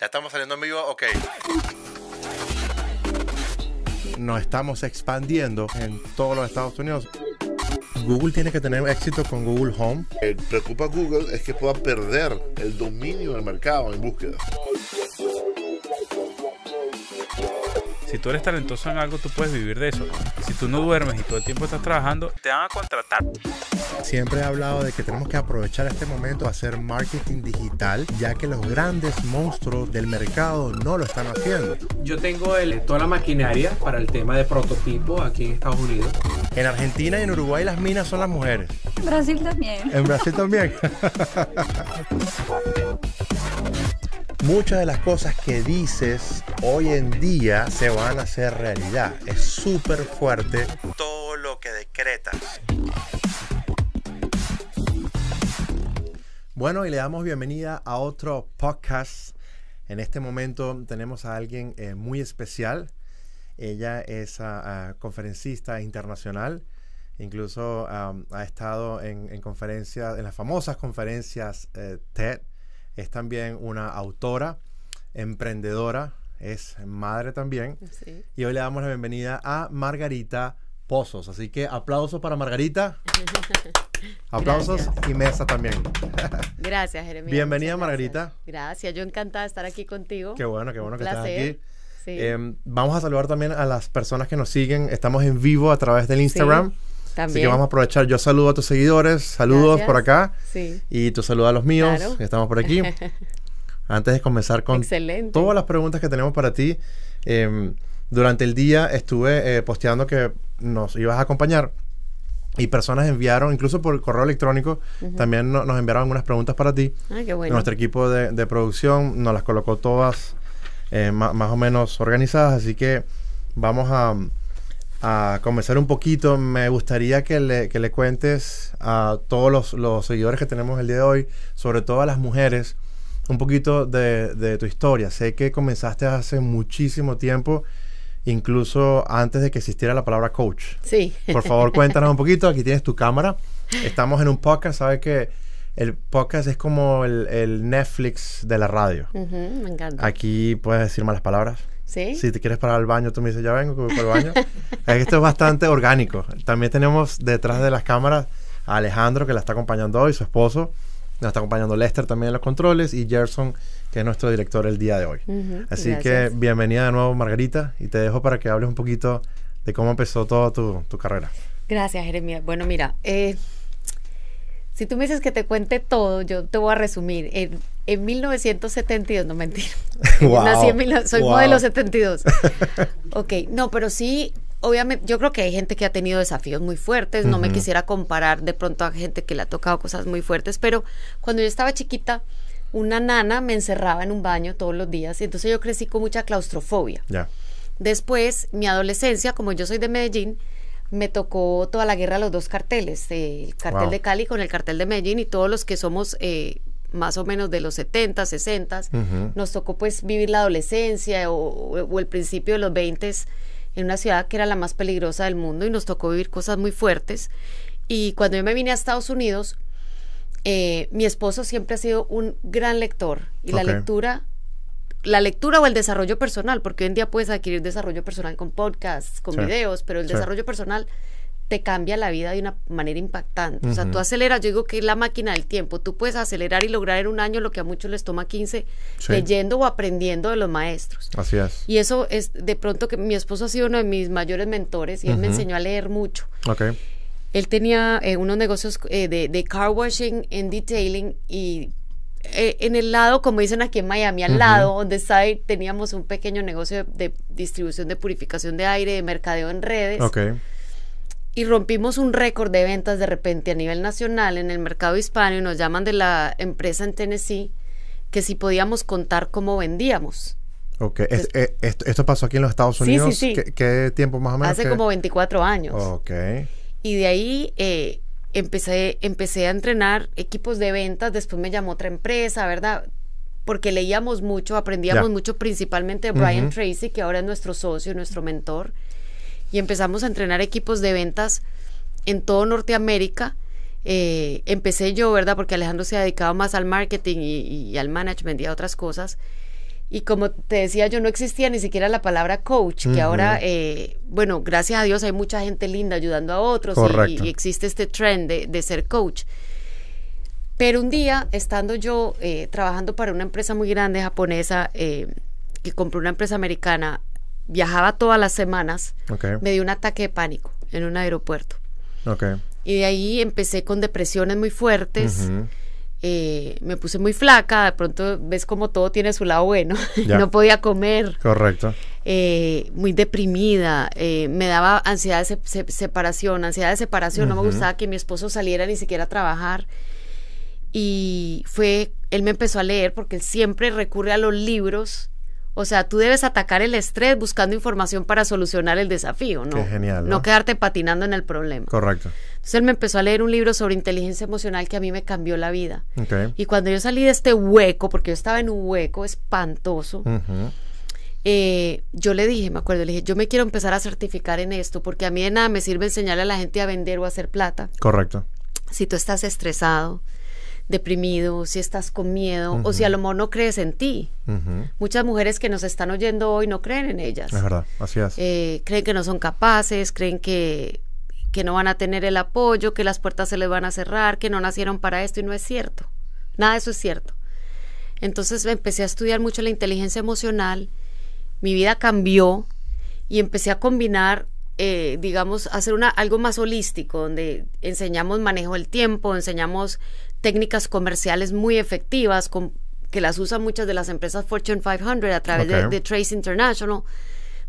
¿Ya estamos saliendo en vivo? Ok. Nos estamos expandiendo en todos los Estados Unidos. Google tiene que tener éxito con Google Home. El preocupa a Google es que pueda perder el dominio del mercado en búsqueda. Si tú eres talentoso en algo, tú puedes vivir de eso. si tú no duermes y todo el tiempo estás trabajando, te van a contratar. Siempre he hablado de que tenemos que aprovechar este momento a hacer marketing digital, ya que los grandes monstruos del mercado no lo están haciendo. Yo tengo toda la maquinaria para el tema de prototipo aquí en Estados Unidos. En Argentina y en Uruguay las minas son las mujeres. En Brasil también. En Brasil también. Muchas de las cosas que dices hoy en día se van a hacer realidad. Es súper fuerte todo lo que decretas. Bueno, y le damos bienvenida a otro podcast. En este momento tenemos a alguien eh, muy especial. Ella es ah, ah, conferencista internacional. Incluso ah, ha estado en, conferencias, en las famosas conferencias eh, TED es también una autora, emprendedora, es madre también. Y hoy le damos la bienvenida a Margarita Pozos. Así que aplausos para Margarita. aplausos y mesa también. gracias, Jeremy. Bienvenida, Margarita. Gracias. yo encantada de estar aquí contigo. Qué bueno, qué bueno que aquí. Em, vamos a saludar también a las personas que nos siguen. Estamos en vivo a través del Instagram. Así que vamos a aprovechar. Yo saludo a tus seguidores, saludos por acá. Sí. Y tú saludo a los míos, estamos por aquí. Antes de comenzar con todas las preguntas que tenemos para ti, em, durante el día estuve eh, posteando que nos ibas a acompañar y personas enviaron, incluso por correo electrónico, también nos enviaron unas preguntas para ti. Ah, qué bueno. Nuestro equipo de, producción nos las colocó todas eh, más o menos organizadas, así que vamos a a comenzar un poquito, me gustaría que le, cuentes a todos los, seguidores que tenemos el día de hoy, sobre todo a las mujeres, un poquito de, tu historia. Sé que comenzaste hace muchísimo tiempo, incluso antes de que existiera la palabra coach. Sí. Por favor, cuéntanos un poquito. Aquí tienes tu cámara. Estamos en un podcast, sabes que el podcast es como el, Netflix de la radio. me encanta. Aquí puedes decir malas palabras. Si te quieres parar al baño, tú me dices, ya vengo, que voy para el baño. Esto es bastante orgánico. También tenemos detrás de las cámaras a Alejandro, que la está acompañando hoy, su esposo. Nos está acompañando Lester también en los controles y Gerson, que es nuestro director el día de hoy. Así que bienvenida de nuevo, Margarita, y te dejo para que hables un poquito de cómo empezó toda tu, carrera. Gracias, Jeremia. Bueno, mira, eh, si tú me dices que te cuente todo, yo te voy a resumir. En, 1972, no mentira. Wow, Nací en mil, soy modelo 72. ok, no, pero sí, obviamente, yo creo que hay gente que ha tenido desafíos muy fuertes. No me quisiera comparar de pronto a gente que le ha tocado cosas muy fuertes, pero cuando yo estaba chiquita, una nana me encerraba en un baño todos los días y entonces yo crecí con mucha claustrofobia. Ya. Después, mi adolescencia, como yo soy de Medellín, me tocó toda la guerra los dos carteles, el cartel de Cali con el cartel de Medellín y todos los que somos eh, más o menos de los 70, 60, nos tocó pues vivir la adolescencia o, el principio de los 20 en una ciudad que era la más peligrosa del mundo y nos tocó vivir cosas muy fuertes. Y cuando yo me vine a Estados Unidos, eh, mi esposo siempre ha sido un gran lector y la lectura la lectura o el desarrollo personal, porque hoy en día puedes adquirir desarrollo personal con podcasts, con videos, pero el desarrollo personal te cambia la vida de una manera impactante. O sea, tú aceleras, yo digo que es la máquina del tiempo, tú puedes acelerar y lograr en un año lo que a muchos les toma 15 leyendo o aprendiendo de los maestros. Así es. Y eso es de pronto que mi esposo ha sido uno de mis mayores mentores y él me enseñó a leer mucho. Ok. Él tenía eh, unos negocios eh, de car washing en detailing y eh, en el lado, como dicen aquí en Miami, al lado, donde está, teníamos un pequeño negocio de, distribución de purificación de aire, de mercadeo en redes. Ok. Y rompimos un récord de ventas de repente a nivel nacional en el mercado hispano y nos llaman de la empresa en Tennessee que si podíamos contar cómo vendíamos. Ok, eh, esto, pasó aquí en los Estados Unidos. Sí, sí, ¿Qué, tiempo más o menos? Hace como 24 años. Ok. Y de ahí eh, empecé, empecé a entrenar equipos de ventas, después me llamó otra empresa, ¿verdad? Porque leíamos mucho, aprendíamos mucho, principalmente de Brian Tracy, que ahora es nuestro socio, nuestro mentor, y empezamos a entrenar equipos de ventas en todo Norteamérica. Eh, empecé yo, ¿verdad? Porque Alejandro se ha dedicado más al marketing y, y al management y a otras cosas. Y como te decía, yo no existía ni siquiera la palabra coach, que ahora, eh, bueno, gracias a Dios hay mucha gente linda ayudando a otros y, existe este trend de, ser coach. Pero un día, estando yo eh, trabajando para una empresa muy grande japonesa, eh, que compró una empresa americana, viajaba todas las semanas, me dio un ataque de pánico en un aeropuerto. Y de ahí empecé con depresiones muy fuertes. Eh, me puse muy flaca, de pronto ves como todo tiene su lado bueno, no podía comer. Correcto. Eh, muy deprimida, eh, me daba ansiedad de separación, ansiedad de separación, no me gustaba que mi esposo saliera ni siquiera a trabajar. Y fue, él me empezó a leer porque él siempre recurre a los libros o sea, tú debes atacar el estrés buscando información para solucionar el desafío, ¿no? Qué genial. ¿no? quedarte patinando en el problema. Correcto. Entonces él me empezó a leer un libro sobre inteligencia emocional que a mí me cambió la vida. Okay. Y cuando yo salí de este hueco, porque yo estaba en un hueco espantoso, eh, yo le dije, me acuerdo, le dije, yo me quiero empezar a certificar en esto, porque a mí de nada me sirve enseñarle a la gente a vender o a hacer plata. Correcto. Si tú estás estresado, deprimido, si estás con miedo o si a lo mejor no crees en ti. Muchas mujeres que nos están oyendo hoy no creen en ellas. Es verdad, así es. Eh, creen que no son capaces, creen que, no van a tener el apoyo, que las puertas se les van a cerrar, que no nacieron para esto y no es cierto. Nada de eso es cierto. Entonces empecé a estudiar mucho la inteligencia emocional, mi vida cambió y empecé a combinar eh, digamos, hacer una, algo más holístico, donde enseñamos manejo del tiempo, enseñamos técnicas comerciales muy efectivas que las usan muchas de las empresas Fortune 500 a través de, Trace International,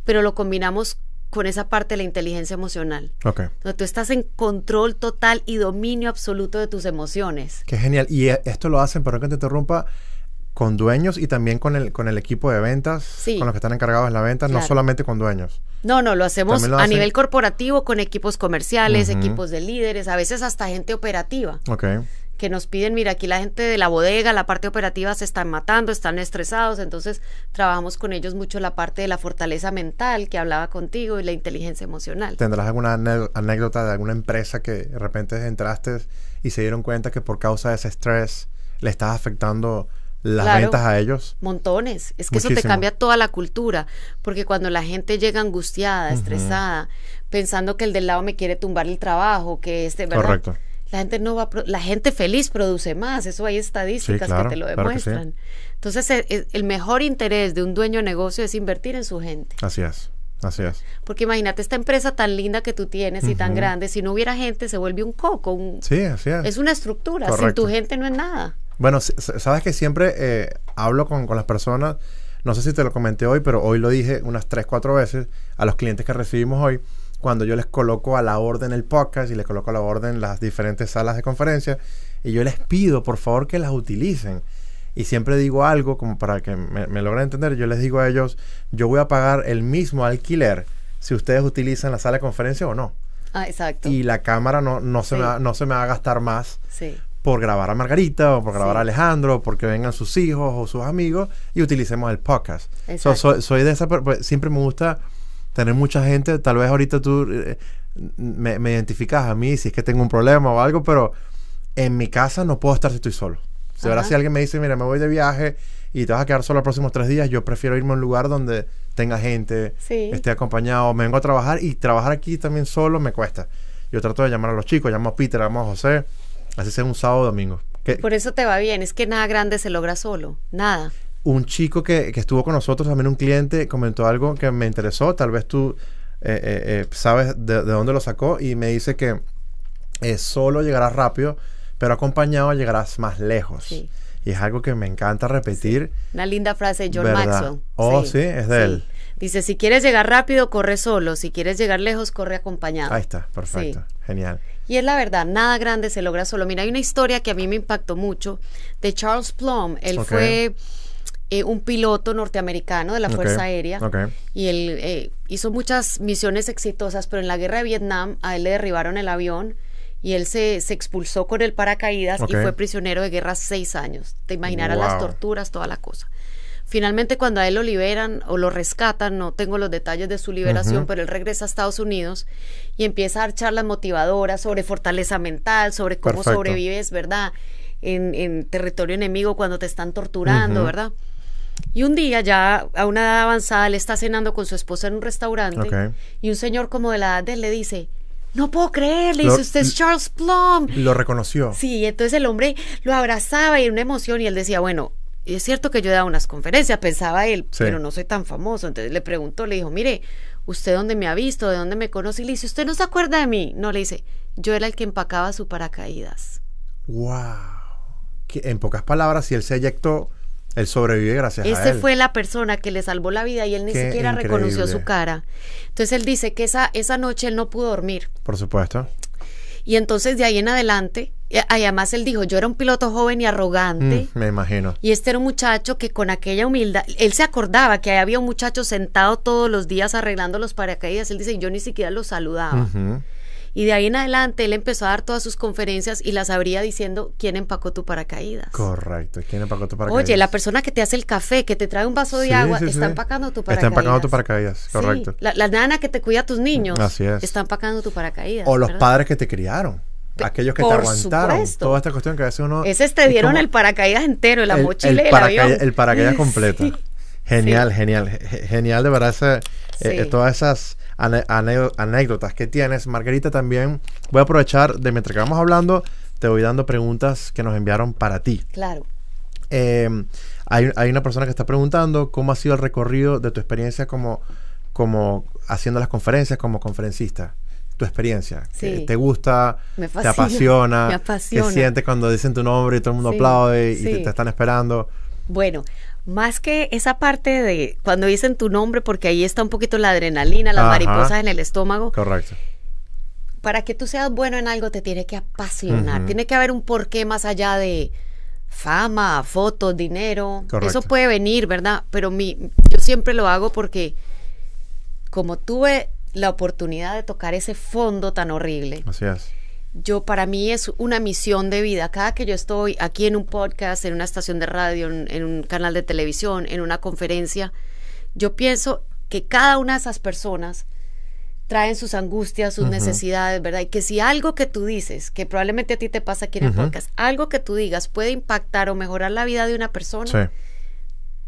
pero lo combinamos con esa parte de la inteligencia emocional. Okay. tú estás en control total y dominio absoluto de tus emociones. Qué genial. Y eh, esto lo hacen, para que te interrumpa, con dueños y también con el, con el equipo de ventas, con los que están encargados de la venta, no solamente con dueños. No, no, lo hacemos a nivel corporativo con equipos comerciales, equipos de líderes, a veces hasta gente operativa. Okay que nos piden, mira, aquí la gente de la bodega, la parte operativa se están matando, están estresados, entonces trabajamos con ellos mucho la parte de la fortaleza mental que hablaba contigo y la inteligencia emocional. ¿Tendrás alguna anécdota de alguna empresa que de repente entraste y se dieron cuenta que por causa de ese estrés le estás afectando las ventas a ellos? Montones. Es que eso te cambia toda la cultura, porque cuando la gente llega angustiada, estresada, pensando que el del lado me quiere tumbar el trabajo, que este, ¿verdad? Correcto la gente no va la gente feliz produce más, eso hay estadísticas que te lo demuestran. Entonces, e, e, el, mejor interés de un dueño de negocio es invertir en su gente. Así es. Así es. Porque imagínate esta empresa tan linda que tú tienes y tan grande, si no hubiera gente se vuelve un coco, un, sí, así es. una estructura, sin tu gente no es nada. Bueno, sabes que siempre eh, hablo con, las personas, no sé si te lo comenté hoy, pero hoy lo dije unas tres, cuatro veces a los clientes que recibimos hoy cuando yo les coloco a la orden el podcast y les coloco a la orden las diferentes salas de conferencia y yo les pido por favor que las utilicen. Y siempre digo algo como para que me, logren entender, yo les digo a ellos, yo voy a pagar el mismo alquiler si ustedes utilizan la sala de conferencia o no. Ah, exacto. Y la cámara no, no, se, me va, a gastar más por grabar a Margarita o por grabar a Alejandro, o porque vengan sus hijos o sus amigos y utilicemos el podcast. Exacto. soy de esa, pues, siempre me gusta tener mucha gente, tal vez ahorita tú eh, me, identificas a mí si es que tengo un problema o algo, pero en mi casa no puedo estar si estoy solo. Si ahora si alguien me dice, mira, me voy de viaje y te vas a quedar solo los próximos tres días, yo prefiero irme a un lugar donde tenga gente, esté acompañado, me vengo a trabajar y trabajar aquí también solo me cuesta. Yo trato de llamar a los chicos, llamo a Peter, llamo a José, así sea un sábado o domingo. Por eso te va bien, es que nada grande se logra solo, nada un chico que, estuvo con nosotros, también un cliente, comentó algo que me interesó. Tal vez tú eh, eh, eh, sabes de, dónde lo sacó y me dice que solo llegarás rápido, pero acompañado llegarás más lejos. Y es algo que me encanta repetir. Una linda frase de John Maxwell. Oh, sí, es de él. Dice, si quieres llegar rápido, corre solo. Si quieres llegar lejos, corre acompañado. Ahí está, perfecto. Genial. Y es la verdad, nada grande se logra solo. Mira, hay una historia que a mí me impactó mucho de Charles Plum. Él fue eh, un piloto norteamericano de la Fuerza Aérea y él eh, hizo muchas misiones exitosas, pero en la guerra de Vietnam a él le derribaron el avión y él se, expulsó con el paracaídas y fue prisionero de guerra seis años. Te imaginarás las torturas, toda la cosa. Finalmente cuando a él lo liberan o lo rescatan, no tengo los detalles de su liberación, pero él regresa a Estados Unidos y empieza a dar charlas motivadoras sobre fortaleza mental, sobre cómo sobrevives, ¿verdad? En, territorio enemigo cuando te están torturando, ¿verdad? Y un día ya a una edad avanzada, le está cenando con su esposa en un restaurante y un señor como de la edad de él le dice, no puedo creer, le dice, usted es Charles Plum. Lo reconoció. Sí, entonces el hombre lo abrazaba y una emoción y él decía, bueno, es cierto que yo he dado unas conferencias, pensaba él, pero no soy tan famoso. Entonces le preguntó, le dijo, mire, ¿usted dónde me ha visto? ¿De dónde me conoce? Y le dice, ¿usted no se acuerda de mí? No, le dice, yo era el que empacaba su paracaídas. ¡Wow! en pocas palabras, si él se eyectó él sobrevive gracias a él. Ese fue la persona que le salvó la vida y él ni siquiera reconoció su cara. Entonces él dice que esa, esa noche él no pudo dormir. Por supuesto. Y entonces de ahí en adelante, eh, además él dijo, yo era un piloto joven y arrogante. Mm, me imagino. Y este era un muchacho que con aquella humildad, él se acordaba que había un muchacho sentado todos los días arreglando los paracaídas. Él dice, yo ni siquiera lo saludaba. Y de ahí en adelante él empezó a dar todas sus conferencias y las abría diciendo, ¿quién empacó tu paracaídas? Correcto, ¿quién empacó tu paracaídas? Oye, la persona que te hace el café, que te trae un vaso de agua, están está empacando tu paracaídas. Está empacando tu paracaídas, correcto. La, nana que te cuida a tus niños. están Está empacando tu paracaídas. O los padres que te criaron aquellos que te aguantaron toda esta cuestión que a veces uno ese te dieron el paracaídas entero la el, mochila el y el paracaídas completo genial genial genial de verdad eh, eh, todas esas anécdotas que tienes. Margarita, también voy a aprovechar de mientras que vamos hablando, te voy dando preguntas que nos enviaron para ti. Claro. Em, hay, una persona que está preguntando cómo ha sido el recorrido de tu experiencia como, como haciendo las conferencias, como conferencista. Tu experiencia. ¿Te gusta? Me ¿Te apasiona? Me ¿Qué sientes cuando dicen tu nombre y todo el mundo aplaude y te están esperando? Bueno, más que esa parte de cuando dicen tu nombre, porque ahí está un poquito la adrenalina, las mariposas en el estómago. Correcto. Para que tú seas bueno en algo te tiene que apasionar, tiene que haber un porqué más allá de fama, fotos, dinero. Correcto. Eso puede venir, ¿verdad? Pero mi, yo siempre lo hago porque como tuve la oportunidad de tocar ese fondo tan horrible. Así es yo para mí es una misión de vida. Cada que yo estoy aquí en un podcast, en una estación de radio, en, un canal de televisión, en una conferencia, yo pienso que cada una de esas personas traen sus angustias, sus necesidades, ¿verdad? Y que si algo que tú dices, que probablemente a ti te pasa aquí en el podcast, algo que tú digas puede impactar o mejorar la vida de una persona,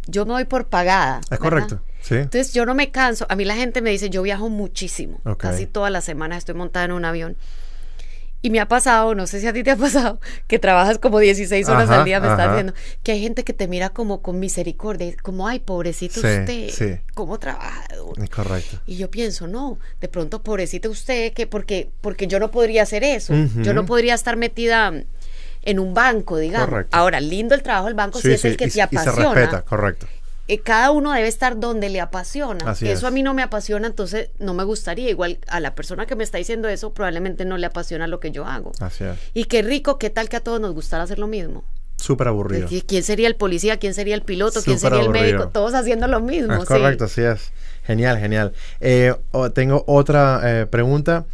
yo me doy por pagada. Es correcto. Entonces yo no me canso. A mí la gente me dice, yo viajo muchísimo. Casi todas las semanas estoy montada en un avión. Y me ha pasado, no sé si a ti te ha pasado, que trabajas como 16 horas al día, me estás diciendo, que hay gente que te mira como con misericordia, como, ay, pobrecito usted, ¿cómo trabaja? Correcto. Y yo pienso, no, de pronto, pobrecito usted, que porque, porque yo no podría hacer eso, yo no podría estar metida en un banco, digamos. Ahora, lindo el trabajo del banco si es el que te apasiona. se respeta, correcto. Eh, cada uno debe estar donde le apasiona. eso a mí no me apasiona, entonces no me gustaría. Igual a la persona que me está diciendo eso probablemente no le apasiona lo que yo hago. Así es. Y qué rico, qué tal que a todos nos gustara hacer lo mismo. Súper aburrido. ¿Quién sería el policía? ¿Quién sería el piloto? ¿Quién sería el médico? Todos haciendo lo mismo. correcto, así es. Genial, genial. Eh, tengo otra eh, pregunta.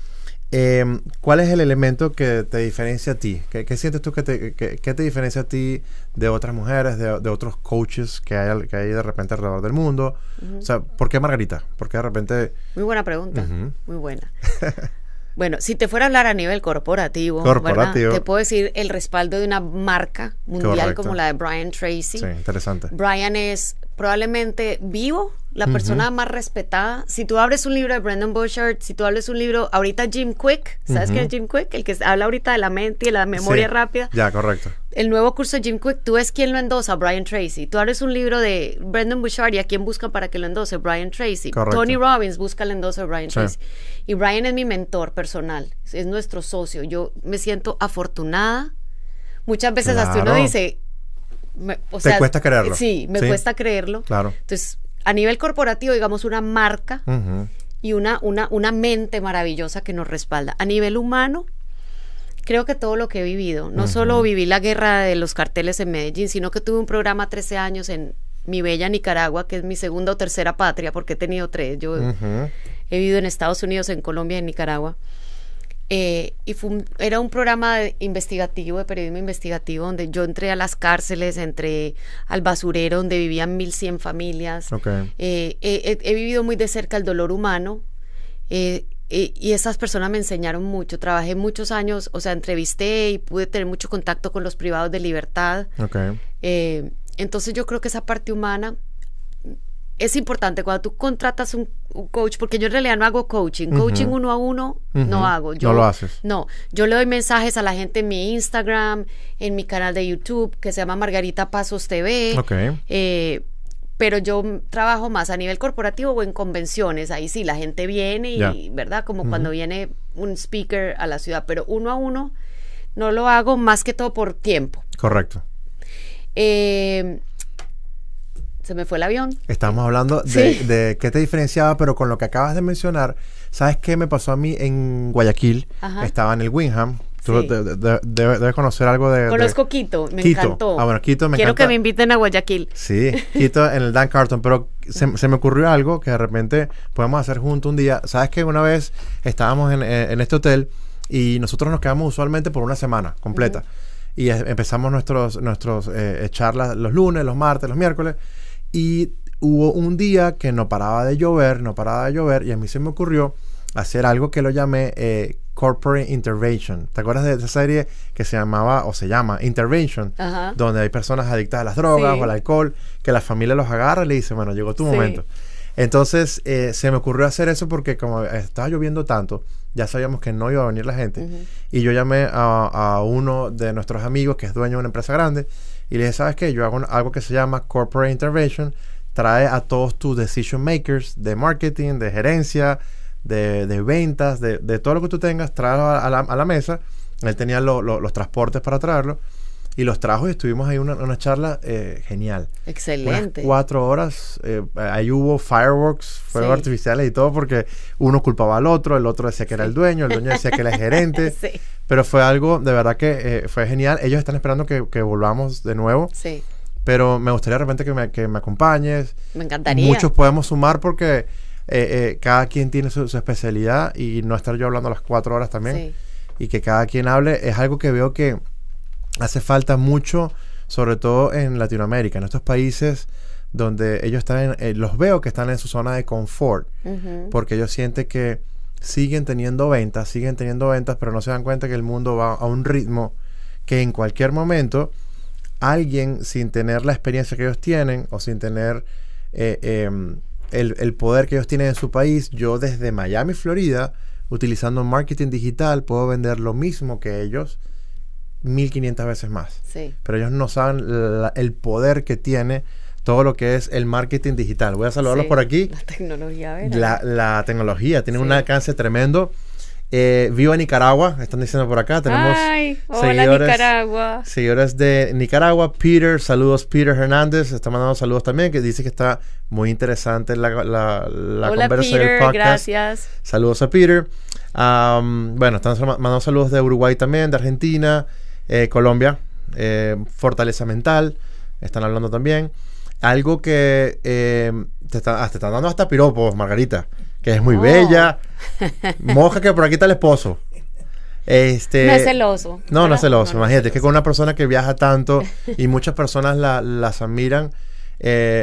Em, ¿Cuál es el elemento que te diferencia a ti? ¿Qué, sientes tú que te, te, diferencia a ti de otras mujeres, de, otros coaches que hay, que hay de repente alrededor del mundo? O sea, ¿por qué Margarita? ¿Por qué de repente...? Muy buena pregunta, muy buena. bueno, si te fuera a hablar a nivel corporativo, corporativo. te puedo decir el respaldo de una marca mundial como la de Brian Tracy. Sí, interesante. Brian es probablemente vivo, la persona más respetada. Si tú abres un libro de Brandon Bouchard, si tú abres un libro, ahorita Jim Quick, ¿sabes quién es Jim Quick? El que habla ahorita de la mente y la memoria rápida. Ya, correcto. El nuevo curso de Jim Quick, tú es quien lo endosa, Brian Tracy. Tú abres un libro de Brandon Bouchard y a quién buscan para que lo endose, Brian Tracy. Tony Robbins busca el endoso de Brian Tracy. Y Brian es mi mentor personal, es nuestro socio. Yo me siento afortunada Muchas veces hasta uno dice, me, Te cuesta creerlo. Sí, me cuesta creerlo. Claro. Entonces, a nivel corporativo, digamos, una marca y una, una, una mente maravillosa que nos respalda. A nivel humano, creo que todo lo que he vivido, no solo viví la guerra de los carteles en Medellín, sino que tuve un programa 13 años en mi bella Nicaragua, que es mi segunda o tercera patria, porque he tenido tres. Yo he vivido en Estados Unidos, en Colombia, en Nicaragua. Eh, y fue era un programa investigativo, de periodismo investigativo, donde yo entré a las cárceles, entré al basurero, donde vivían 1.100 familias. Eh, eh, he vivido muy de cerca el dolor humano y esas personas me enseñaron mucho. Trabajé muchos años, o sea, entrevisté y pude tener mucho contacto con los privados de libertad. entonces yo creo que esa parte humana es importante cuando tú contratas un, coach, porque yo en realidad no hago coaching, coaching uno a uno no hago. Yo, no lo haces. No, yo le doy mensajes a la gente en mi Instagram, en mi canal de YouTube, que se llama Margarita Pasos TV. Ok. Eh, pero yo trabajo más a nivel corporativo o en convenciones, ahí sí, la gente viene y, ¿verdad? Como cuando viene un speaker a la ciudad, pero uno a uno no lo hago más que todo por tiempo. Correcto. Eh, se me fue el avión. Estábamos hablando de, qué te diferenciaba, pero con lo que acabas de mencionar, ¿sabes qué me pasó a mí en Guayaquil? Estaba en el Winham. Tú debes conocer algo de... Conozco Quito, me encantó. Ah, bueno, Quito me Quiero que me inviten a Guayaquil. Sí, Quito en el Dan Carton, pero se, me ocurrió algo que de repente podemos hacer junto un día. ¿Sabes que una vez estábamos eh, en, este hotel y nosotros nos quedamos usualmente por una semana completa? Y empezamos nuestros, nuestros eh, eh, charlas los lunes, los martes, los miércoles. Y hubo un día que no paraba de llover, no paraba de llover, y a mí se me ocurrió hacer algo que lo llamé eh, Corporate Intervention. ¿Te acuerdas de esa serie que se llamaba o se llama Intervention? Donde hay personas adictas a las drogas o al alcohol, que la familia los agarra y le dice, bueno, llegó tu momento. Entonces eh, se me ocurrió hacer eso porque como estaba lloviendo tanto, ya sabíamos que no iba a venir la gente. Y yo llamé a, uno de nuestros amigos que es dueño de una empresa grande y le dije, ¿sabes qué? Yo hago algo que se llama Corporate Intervention, trae a todos tus decision makers de marketing, de gerencia, de, ventas, de, de, todo lo que tú tengas, trae a, la, mesa. Él tenía los transportes para traerlo. Y los trajo y estuvimos ahí en una charla eh, genial. Excelente. cuatro horas, eh, ahí hubo fireworks, fuegos artificiales y todo, porque uno culpaba al otro, el otro decía que era el dueño, el dueño decía que era el gerente. sí. Pero fue algo, de verdad que eh, fue genial. Ellos están esperando que, volvamos de nuevo. Sí. Pero me gustaría de repente que me, que me acompañes. Me encantaría. Muchos podemos sumar porque... cada quien tiene su, su, especialidad y no estar yo hablando las cuatro horas también sí. y que cada quien hable es algo que veo que hace falta mucho, sobre todo en Latinoamérica, en estos países donde ellos están, eh, los veo que están en su zona de confort, porque ellos sienten que siguen teniendo ventas, siguen teniendo ventas, pero no se dan cuenta que el mundo va a un ritmo que en cualquier momento alguien sin tener la experiencia que ellos tienen o sin tener eh, em, el, poder que ellos tienen en su país, yo desde Miami, Florida, utilizando marketing digital, puedo vender lo mismo que ellos 1500 veces más. Pero ellos no saben el poder que tiene todo lo que es el marketing digital. Voy a saludarlos por aquí. La tecnología, la, la, tecnología tiene un alcance tremendo. Eh, vivo Nicaragua, están diciendo por acá. Tenemos Ay, hola, Nicaragua. seguidores de Nicaragua. Peter, saludos, Peter Hernández, está mandando saludos también, que dice que está muy interesante la, la, la hola, del podcast. Gracias. Saludos a Peter. bueno, están mandando saludos de Uruguay también, de Argentina. Eh, Colombia, eh, fortaleza mental, están hablando también. Algo que eh, te, está, ah, te, están dando hasta piropos, Margarita, que es muy oh. bella. Moja que por aquí está el esposo. Este, no es celoso. No, no es celoso. imagínate, es que con una persona que viaja tanto y muchas personas la, las admiran,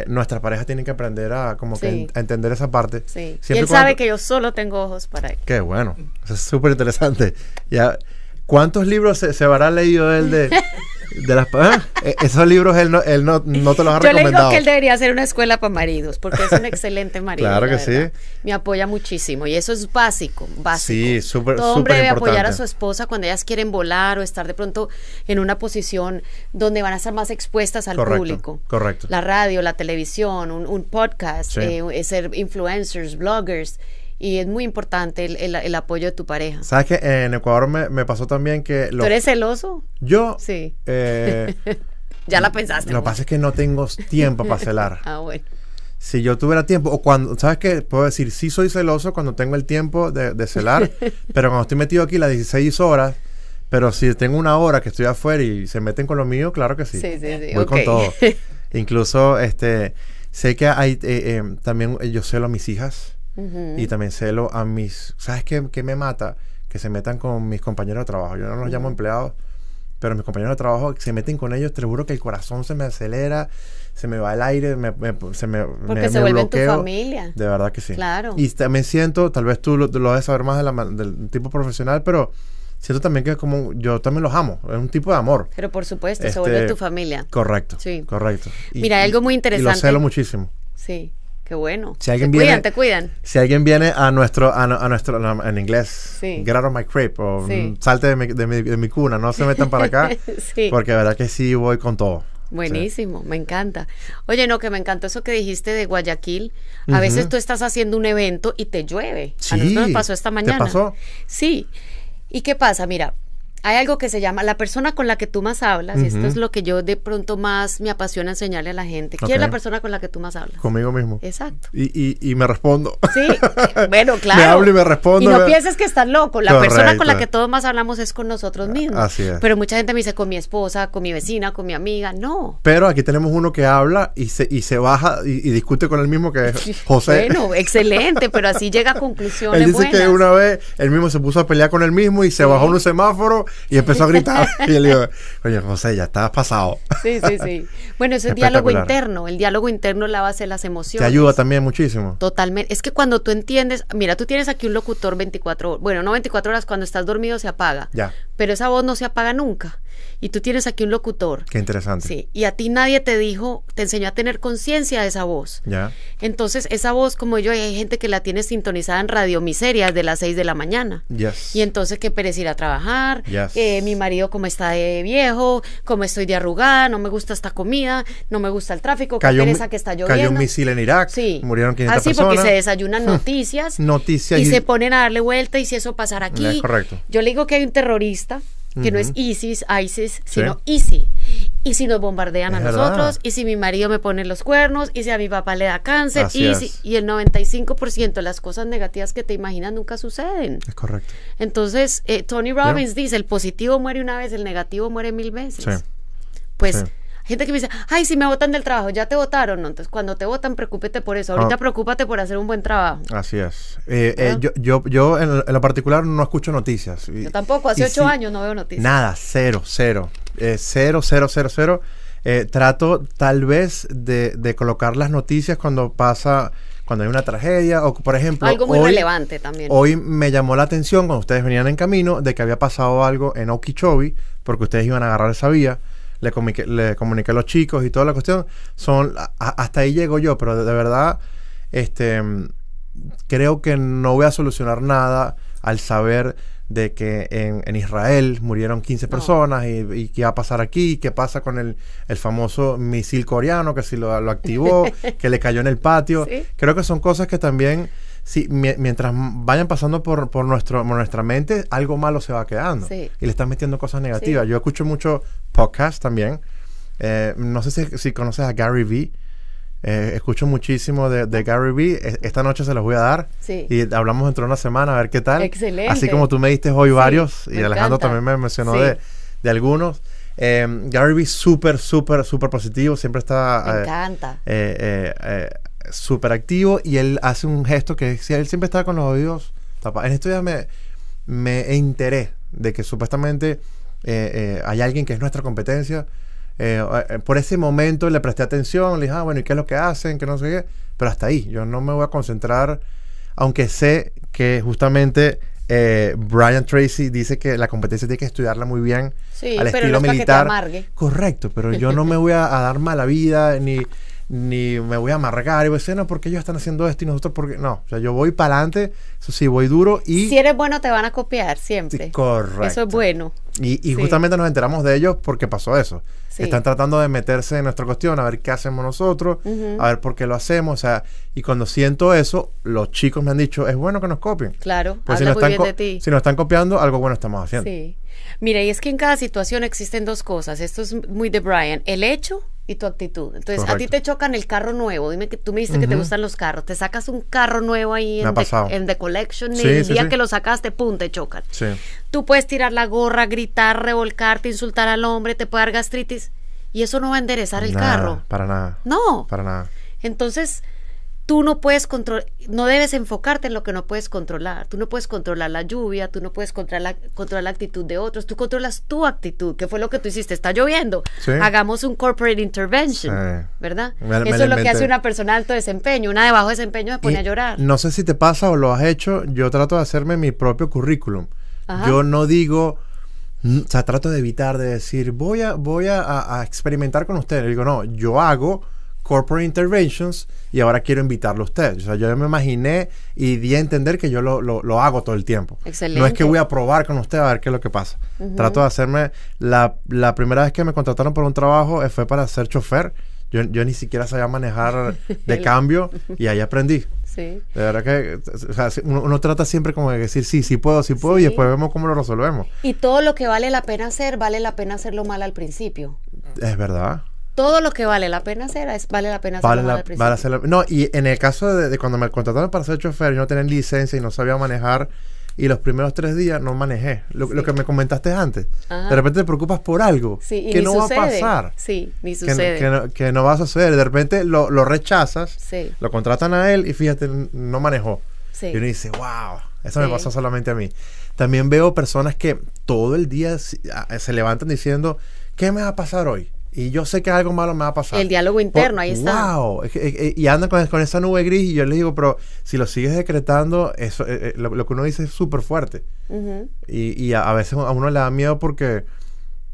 nuestras parejas tienen que aprender a como que entender esa parte. Sí. Siempre y él sabe que yo solo tengo ojos para él. Qué bueno. es súper interesante. Ya, ¿Cuántos libros se, se habrá leído él de, de las... Ah, e-, esos libros él, no, él no, te los ha recomendado. Yo le digo que él debería hacer una escuela para maridos, porque es un excelente marido. claro que sí. Me apoya muchísimo y eso es básico, básico. Sí, súper Todo hombre debe apoyar a su esposa cuando ellas quieren volar o estar de pronto en una posición donde van a estar más expuestas al público. Correcto. La radio, la televisión, un, podcast, eh, ser influencers, bloggers y es muy importante el, apoyo de tu pareja. ¿Sabes que En Ecuador me, pasó también que... ¿Tú eres celoso? Yo... Sí. Eh, ya la pensaste. Lo que pues. pasa es que no tengo tiempo para celar. ah, bueno. Si yo tuviera tiempo, o cuando, ¿sabes qué? Puedo decir, sí soy celoso cuando tengo el tiempo de, celar, pero cuando estoy metido aquí las 16 horas, pero si tengo una hora que estoy afuera y se meten con lo mío, claro que sí. Sí, sí, sí. Voy con todo. Incluso, este, sé que hay, eh, eh, también yo celo a mis hijas. Y también celo a mis... ¿Sabes qué, me mata? Que se metan con mis compañeros de trabajo. Yo no los llamo empleados, pero mis compañeros de trabajo se meten con ellos, te juro que el corazón se me acelera, se me va el aire, me, me, se me... Porque se vuelven tu familia. De verdad que sí. Claro. Y me siento, tal vez tú lo, lo debes saber más del tipo profesional, pero siento también que es como yo también los amo, es un tipo de amor. Pero por supuesto, se vuelve este, tu familia. Correcto. Sí. Correcto. Mira, algo muy interesante. Y lo celo muchísimo. Sí. Qué bueno. Si alguien cuidan, te cuidan. Si alguien viene a nuestro, a, nuestro, en inglés, get out of my crib, o mm, salte de mi, de, mi, cuna, no se metan para acá, porque verdad que sí voy con todo. Buenísimo, me encanta. Oye, no, que me encantó eso que dijiste de Guayaquil. A veces tú estás haciendo un evento y te llueve. a nosotros nos pasó esta mañana. pasó? Sí. ¿Y qué pasa? Mira, hay algo que se llama la persona con la que tú más hablas, y esto es lo que yo de pronto más me apasiona enseñarle a la gente. ¿Quién es la persona con la que tú más hablas? Conmigo mismo. Exacto. Y, y, me respondo. Sí, bueno, claro. me hablo y me respondo. Y no pienses que estás loco. La persona con la que todos más hablamos es con nosotros ah, mismos. Así es. Pero mucha gente me dice con mi esposa, con mi vecina, con mi amiga. No. Pero aquí tenemos uno que habla y se, y se baja y, discute con el mismo que es José. bueno, excelente, pero así llega a conclusiones. Él dice que una vez él mismo se puso a pelear con el mismo y se bajó un semáforo y empezó a gritar. y él dijo oye, José, ya estabas pasado. Sí, sí, sí. Bueno, ese es diálogo interno. El diálogo interno la base de las emociones. Te ayuda también muchísimo. Totalmente. Es que cuando tú entiendes, mira, tú tienes aquí un locutor 24 horas, bueno, no 24 horas, cuando estás dormido se apaga. Ya. Pero esa voz no se apaga nunca y tú tienes aquí un locutor. Qué interesante. y a ti nadie te dijo, te enseñó a tener conciencia de esa voz. Ya. Entonces, esa voz, como yo, hay gente que la tiene sintonizada en Radio Miseria de las 6 de la mañana. Yes. Y entonces, que pereza a trabajar, eh, mi marido como está de viejo, como estoy de arrugada, no me gusta esta comida, no me gusta el tráfico, qué cayó, pereza que está lloviendo. Cayó un misil en Irak, sí. murieron 500 Así ah, porque se desayunan noticias. noticias. Y, se ponen a darle vuelta y si eso pasara aquí. correcto. Yo le digo que hay un terrorista que no es ISIS, ISIS, sino Isis Y si nos bombardean a nosotros, y si mi marido me pone los cuernos, y si a mi papá le da cáncer, y, si, y el 95% de las cosas negativas que te imaginas nunca suceden. Es correcto. Entonces, eh, Tony Robbins dice, el positivo muere una vez, el negativo muere mil veces. Pues gente que me dice, ay, si me votan del trabajo, ya te votaron. entonces, cuando te votan, preocúpate por eso. Ahorita ah. preocúpate por hacer un buen trabajo. Así es. Eh, eh, yo, yo, en, lo particular no escucho noticias. yo tampoco, hace ocho años no veo noticias. Nada, cero, cero. Eh, cero, cero, cero, cero. trato tal vez de, colocar las noticias cuando pasa cuando hay una tragedia o por ejemplo algo muy relevante también hoy me llamó la atención cuando ustedes venían en camino de que había pasado algo en Okeechobee porque ustedes iban a agarrar esa vía le comuniqué, le comuniqué a los chicos y toda la cuestión. Son, hasta ahí llego yo, pero de, verdad, este, creo que no voy a solucionar nada al saber de que en, Israel murieron 15 personas y, qué va a pasar aquí, qué pasa con el, famoso misil coreano que si lo, activó, que le cayó en el patio. Creo que son cosas que también Sí, mientras vayan pasando por, nuestro, nuestra mente, algo malo se va quedando. Y le están metiendo cosas negativas. Yo escucho mucho podcast también. Eh, no sé si, conoces a Gary Vee. Eh, escucho muchísimo de, Gary Vee. E, esta noche se los voy a dar. Y hablamos dentro de una semana a ver qué tal. Así como tú me diste hoy varios. y Alejandro también me mencionó de, algunos. Eh, Gary Vee súper, súper, súper positivo. Siempre está... Me encanta súper activo y él hace un gesto que si él siempre estaba con los oídos tapados. En esto ya me, enteré de que supuestamente eh, eh, hay alguien que es nuestra competencia. Eh, por ese momento le presté atención, le dije, ah, bueno, ¿y qué es lo que hacen? Que no sé qué. Pero hasta ahí, yo no me voy a concentrar, aunque sé que justamente Brian Tracy dice que la competencia tiene que estudiarla muy bien sí, al estilo no militar. que Correcto, pero yo no me voy a, dar mala vida ni ni me voy a amargar y voy a decir, no, porque ellos están haciendo esto y nosotros porque No, o sea, yo voy para adelante, eso sí, voy duro y... Si eres bueno te van a copiar siempre. correcto. Eso es bueno. Y, justamente nos enteramos de ellos porque pasó eso. Están tratando de meterse en nuestra cuestión, a ver qué hacemos nosotros, a ver por qué lo hacemos. O sea, y cuando siento eso, los chicos me han dicho, es bueno que nos copien. Claro, pues de ti. si nos están copiando, algo bueno estamos haciendo. Sí. Mira, y es que en cada situación existen dos cosas. Esto es muy de Brian. El hecho y tu actitud. Entonces, a ti te chocan el carro nuevo. Dime que tú me dijiste que te gustan los carros. Te sacas un carro nuevo ahí en, The Collection y el día que lo sacaste, pum, te chocan. Tú puedes tirar la gorra, gritar, revolcarte, insultar al hombre, te puede dar gastritis y eso no va a enderezar el carro. Para nada. No. Para nada. Entonces, tú no puedes controlar, no debes enfocarte en lo que no puedes controlar. Tú no puedes controlar la lluvia, tú no puedes controlar la, actitud de otros, tú controlas tu actitud, que fue lo que tú hiciste. Está lloviendo, hagamos un corporate intervention, ¿verdad? Eso es lo que hace una persona de alto desempeño, una de bajo desempeño se pone a llorar. No sé si te pasa o lo has hecho, yo trato de hacerme mi propio currículum. Yo no digo... Mm, o sea, trato de evitar de decir, voy a, voy experimentar con ustedes. Digo, no, yo hago Corporate Interventions y ahora quiero invitarlo a usted. O sea, yo me imaginé y di a entender que yo lo, hago todo el tiempo. Excelente. No es que voy a probar con usted a ver qué es lo que pasa. Trato de hacerme... La, primera vez que me contrataron por un trabajo eh, fue para ser chofer. Yo, yo ni siquiera sabía manejar de cambio y ahí aprendí. Sí. De verdad que o uno, trata siempre como de decir, sí, sí puedo, sí puedo, y después vemos cómo lo resolvemos. Y todo lo que vale la pena hacer, vale la pena hacerlo mal al principio. Es verdad todo lo que vale la pena hacer, es, vale la pena vale La, No, y en el caso de, cuando me contrataron para ser chofer y no tenían licencia y no sabía manejar, y los primeros tres días no manejé. Lo, que me comentaste antes. De repente te preocupas por algo que no va a pasar. Sí, ni sucede. Que, no, vas va a suceder. De repente lo, rechazas, lo contratan a él y fíjate, no manejó. Y uno dice, wow, eso me pasó solamente a mí. También veo personas que todo el día se levantan diciendo, ¿qué me va a pasar hoy? y yo sé que algo malo me va a pasar. El diálogo interno, ahí está. ¡Wow! Y andan con, esa nube gris y yo les digo, pero si lo sigues decretando, eso, eh, eh, lo, que uno dice es súper fuerte. Y, a, veces a uno le da miedo porque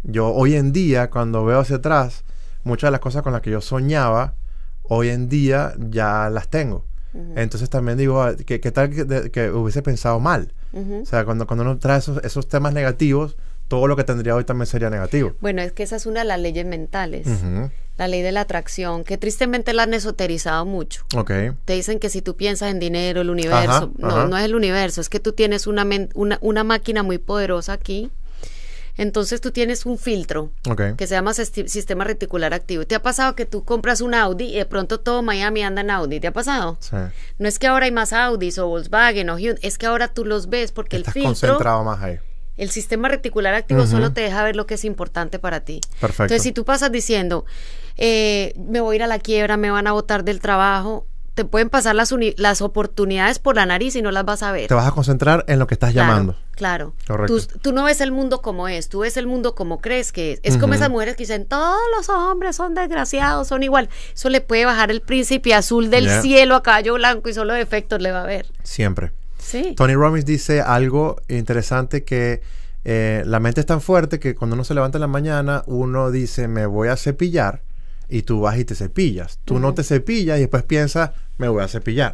yo hoy en día, cuando veo hacia atrás, muchas de las cosas con las que yo soñaba, hoy en día ya las tengo. Entonces también digo, ah, ¿qué, tal que, hubiese pensado mal? O sea, cuando, cuando uno trae esos temas negativos, todo lo que tendría hoy también sería negativo. Bueno, es que esa es una de las leyes mentales. La ley de la atracción, que tristemente la han esoterizado mucho. Okay. Te dicen que si tú piensas en dinero, el universo. no, no es el universo, es que tú tienes una, una, máquina muy poderosa aquí. Entonces tú tienes un filtro que se llama sistema reticular activo. ¿Te ha pasado que tú compras un Audi y de pronto todo Miami anda en Audi? ¿Te ha pasado? Sí. No es que ahora hay más Audis o Volkswagen o Hyundai, es que ahora tú los ves porque el filtro. concentrado más ahí el sistema reticular activo solo te deja ver lo que es importante para ti. Perfecto. Entonces, si tú pasas diciendo, eh, me voy a ir a la quiebra, me van a botar del trabajo, te pueden pasar las, oportunidades por la nariz y no las vas a ver. Te vas a concentrar en lo que estás llamando. Claro. Correcto. Tú, no ves el mundo como es, tú ves el mundo como crees que es. Es como esas mujeres que dicen, todos los hombres son desgraciados, son igual. Eso le puede bajar el príncipe azul del cielo a caballo blanco y solo defectos le va a ver. Siempre. Tony Robbins dice algo interesante que eh, la mente es tan fuerte que cuando uno se levanta en la mañana, uno dice, me voy a cepillar y tú vas y te cepillas. Tú no te cepillas y después piensas, me voy a cepillar.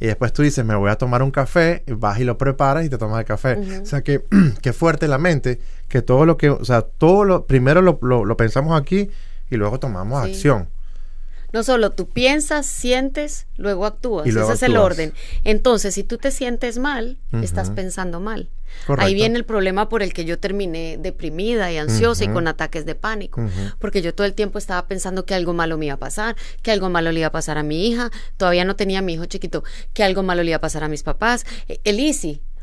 Y después tú dices, me voy a tomar un café, vas y lo preparas y te tomas el café. O sea, que, que, fuerte la mente, que todo lo que, o sea, todo lo, primero lo, pensamos aquí y luego tomamos acción. No solo tú piensas, sientes, luego actúas. Ese es el orden. Entonces, si tú te sientes mal, estás pensando mal. Ahí viene el problema por el que yo terminé deprimida y ansiosa y con ataques de pánico, porque yo todo el tiempo estaba pensando que algo malo me iba a pasar, que algo malo le iba a pasar a mi hija, todavía no tenía a mi hijo chiquito, que algo malo le iba a pasar a mis papás. E, el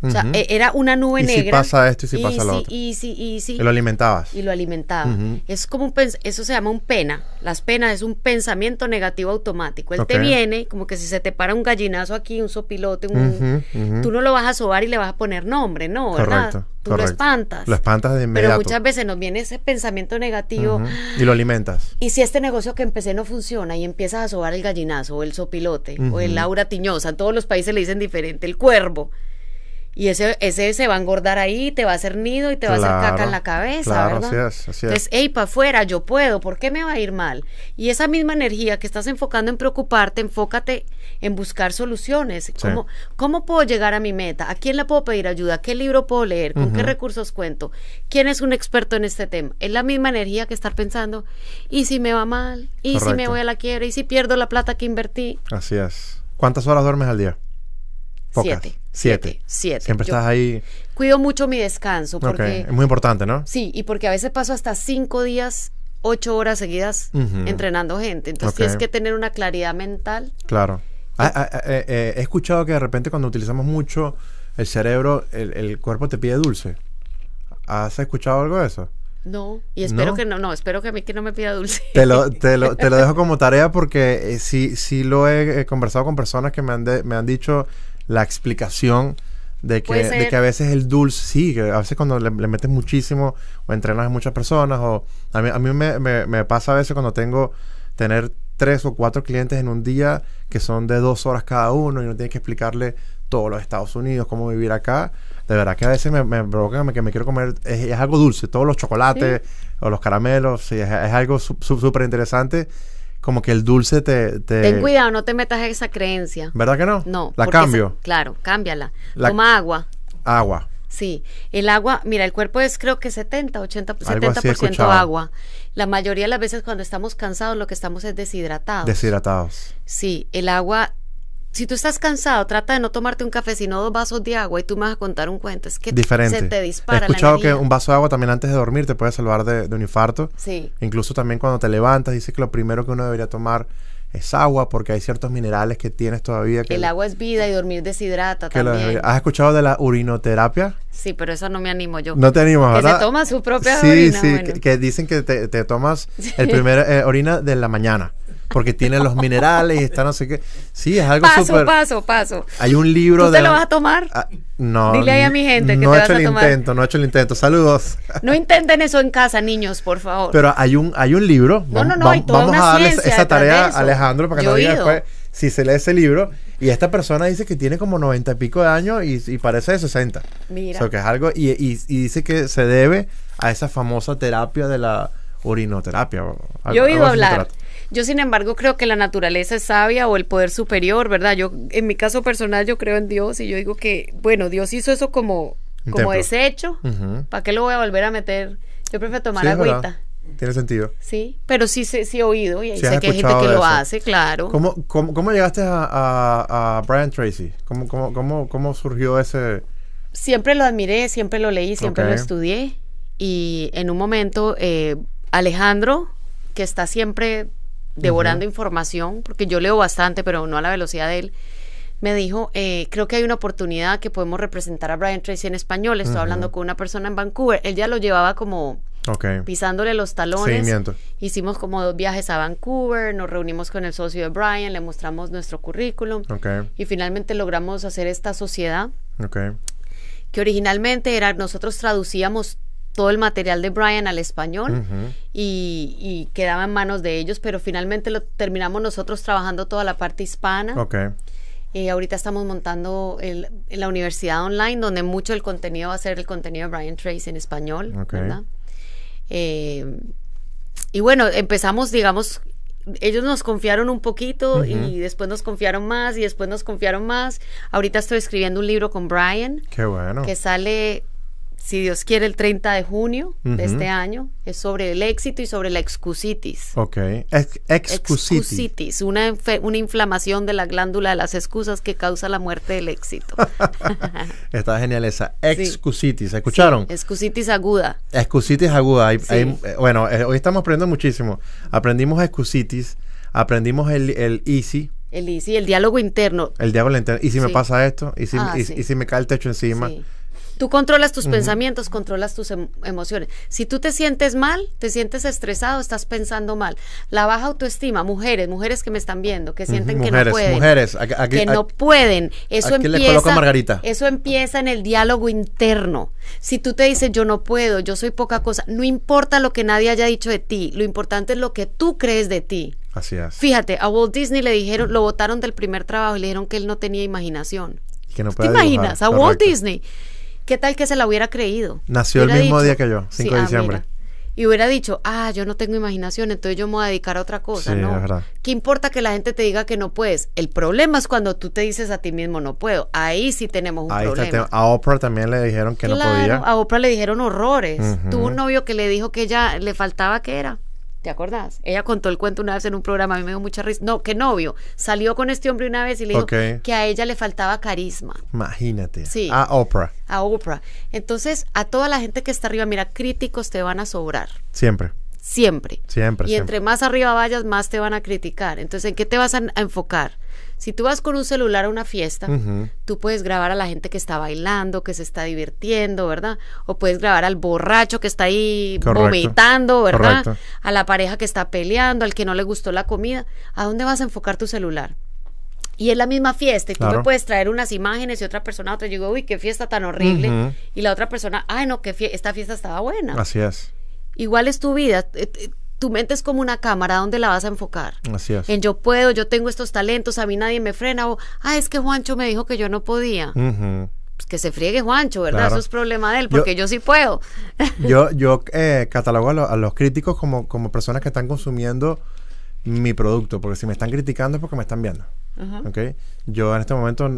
o sea, e-, era una nube negra ¿Y Si pasa esto y si pasa lo otro. Y lo alimentabas. Y lo alimentaba. Es como eso se llama un pena. Las penas es un pensamiento negativo automático. Él te viene, como que si se te para un gallinazo aquí, un sopilote, un, tú no lo vas a sobar y le vas a poner nombre, no, correcto, ¿verdad? Tú lo espantas. Lo espantas de inmediato. Pero muchas veces nos viene ese pensamiento negativo. Y lo alimentas. Y si este negocio que empecé no funciona y empiezas a sobar el gallinazo o el sopilote o el Laura tiñosa, en todos los países le dicen diferente, el cuervo. Y ese, ese se va a engordar ahí, te va a hacer nido y te va a hacer caca en la cabeza, ¿verdad? Así Entonces, hey, para afuera, yo puedo, ¿por qué me va a ir mal? Y esa misma energía que estás enfocando en preocuparte, enfócate en buscar soluciones. ¿Cómo, puedo llegar a mi meta? ¿A quién le puedo pedir ayuda? ¿Qué libro puedo leer? ¿Con qué recursos cuento? ¿Quién es un experto en este tema? Es la misma energía que estar pensando, ¿y si me va mal? ¿Y si me voy a la quiebra? ¿Y si pierdo la plata que invertí? Así es. ¿Cuántas horas duermes al día? Pocas. Siete. Siete. Siete. Siempre estás ahí. Cuido mucho mi descanso. Porque, Es muy importante, ¿no? Sí, y porque a veces paso hasta cinco días, ocho horas seguidas entrenando gente. Entonces tienes que tener una claridad mental. Claro. Ah, ah, ah, eh, eh, he escuchado que de repente cuando utilizamos mucho el cerebro, el, cuerpo te pide dulce. ¿Has escuchado algo de eso? No, y espero que no, no, espero que a mí que no me pida dulce. Te lo, dejo como tarea porque eh, sí, lo he conversado con personas que me han, me han dicho, la explicación de que, de que a veces el dulce, sí, a veces cuando le, metes muchísimo o entrenas a muchas personas, o a mí, a me, me, pasa a veces cuando tengo tener tres o cuatro clientes en un día que son de dos horas cada uno y no tiene que explicarle todos los Estados Unidos, cómo vivir acá. De verdad que a veces me, me provoca que me quiero comer, es, algo dulce, todos los chocolates o los caramelos, es, algo súper interesante como que el dulce te, Ten cuidado, no te metas a esa creencia. ¿Verdad que no? No. La cambio. claro, cámbiala. Toma agua. Agua. Sí, el agua, mira, el cuerpo es creo que 70, 80, 70% agua. La mayoría de las veces cuando estamos cansados lo que estamos es deshidratados. Deshidratados. Sí, el agua si tú estás cansado, trata de no tomarte un café, sino dos vasos de agua y tú me vas a contar un cuento. Es que se te dispara. He escuchado que un vaso de agua también antes de dormir te puede salvar de, un infarto. Sí. Incluso también cuando te levantas, dices que lo primero que uno debería tomar es agua porque hay ciertos minerales que tienes todavía. Que el agua es vida y dormir deshidrata también. ¿Has escuchado de la urinoterapia? Sí, pero eso no me animo yo. No te animo, ¿verdad? Que se toma su propia orina. Sí, sí, que, dicen que te, tomas el primer eh, orina de la mañana porque tiene los minerales y está no sé qué. Sí, es algo Paso, paso, paso. Hay un libro ¿Tú te lo vas a tomar? Ah, no. Dile ahí a mi gente que no te he hecho el intento, no he hecho el intento. Saludos. No intenten eso en casa, niños, por favor. Pero hay un hay un libro. No, no, no. Vamos, hay vamos a darle esa tarea a Alejandro para que no diga después si se lee ese libro. Y esta persona dice que tiene como 90 y pico de años y, parece de 60. Mira. que es algo. Y, dice que se debe a esa famosa terapia de la urinoterapia. Yo he oído hablar yo, sin embargo, creo que la naturaleza es sabia o el poder superior, ¿verdad? Yo, en mi caso personal, yo creo en Dios y yo digo que, bueno, Dios hizo eso como, como desecho. ¿Para qué lo voy a volver a meter? Yo prefiero tomar agüita. Tiene sentido. Sí, pero sí, sí, he oído y sé que hay gente que lo hace, claro. ¿Cómo, llegaste a, Brian Tracy? ¿Cómo, cómo, surgió ese...? Siempre lo admiré, siempre lo leí, siempre lo estudié. Y en un momento, eh, Alejandro, que está siempre devorando información, porque yo leo bastante, pero no a la velocidad de él, me dijo, eh, creo que hay una oportunidad que podemos representar a Brian Tracy en español. Estoy hablando con una persona en Vancouver. Él ya lo llevaba como pisándole los talones. Hicimos como dos viajes a Vancouver, nos reunimos con el socio de Brian, le mostramos nuestro currículum y finalmente logramos hacer esta sociedad. Que originalmente era, nosotros traducíamos todo el material de Brian al español y, quedaba en manos de ellos, pero finalmente lo terminamos nosotros trabajando toda la parte hispana. Okay. Y eh, ahorita estamos montando el, la universidad online, donde mucho del contenido va a ser el contenido de Brian Trace en español, ¿verdad? Eh, y bueno, empezamos, digamos, ellos nos confiaron un poquito y después nos confiaron más y después nos confiaron más. Ahorita estoy escribiendo un libro con Brian. Qué bueno. Que sale si Dios quiere, el 30 de junio de este año. Es sobre el éxito y sobre la excusitis. Ok. excusitis. excusitis una, una, inflamación de la glándula de las excusas que causa la muerte del éxito. Está genial esa. Excusitis. ¿Escucharon? Excusitis aguda. Excusitis aguda. Eh, bueno, eh, hoy estamos aprendiendo muchísimo. Aprendimos excusitis. Aprendimos el, el easy. El easy, el diálogo interno. El diálogo interno. ¿Y si me pasa esto? ¿Y si, ah, y si me cae el techo encima? Tú controlas tus pensamientos, controlas tus em, emociones. Si tú te sientes mal, te sientes estresado, estás pensando mal. La baja autoestima, mujeres, mujeres que me están viendo, que sienten que no pueden. Mujeres, aquí, que no pueden. Eso empieza, Margarita. eso empieza en el diálogo interno. Si tú te dices, yo no puedo, yo soy poca cosa, no importa lo que nadie haya dicho de ti, lo importante es lo que tú crees de ti. Así es. Fíjate, a Walt Disney le dijeron, lo votaron del primer trabajo y le dijeron que él no tenía imaginación. ¿Te imaginas? A Walt Disney. ¿Qué tal que se la hubiera creído? Nació el mismo día que yo, 5 de ah, diciembre. y hubiera dicho, ah, yo no tengo imaginación, entonces yo me voy a dedicar a otra cosa, ¿no? Es ¿Qué importa que la gente te diga que no puedes? El problema es cuando tú te dices a ti mismo, no puedo. Ahí sí tenemos un problema. a Oprah también le dijeron que no podía. A Oprah le dijeron horrores. Tuvo un novio que le dijo que ya le faltaba, que era? ¿Te acordás? Ella contó el cuento una vez en un programa, a mí me dio mucha risa. No, que novio. Salió con este hombre una vez y le dijo que a ella le faltaba carisma. Imagínate. Sí. A Oprah. A Oprah. Entonces, a toda la gente que está arriba, mira, críticos te van a sobrar. Siempre. Siempre. Siempre. Y entre más arriba vayas, más te van a criticar. Entonces, ¿en qué te vas a enfocar? Si tú vas con un celular a una fiesta, tú puedes grabar a la gente que está bailando, que se está divirtiendo, ¿verdad? O puedes grabar al borracho que está ahí vomitando, ¿verdad? A la pareja que está peleando, al que no le gustó la comida. ¿A dónde vas a enfocar tu celular? y es la misma fiesta y tú me puedes traer unas imágenes y otra persona otra yo digo uy qué fiesta tan horrible y la otra persona ay no que esta fiesta estaba buena así es igual es tu vida tu mente es como una cámara donde la vas a enfocar. Así es. En yo puedo, yo tengo estos talentos, a mí nadie me frena, o, ah, es que Juancho me dijo que yo no podía. Pues que se friegue Juancho, ¿verdad? Eso es problema de él, porque yo, sí puedo. yo yo eh, catalogo a, los críticos como, como personas que están consumiendo mi producto, porque si me están criticando es porque me están viendo. Yo en este momento,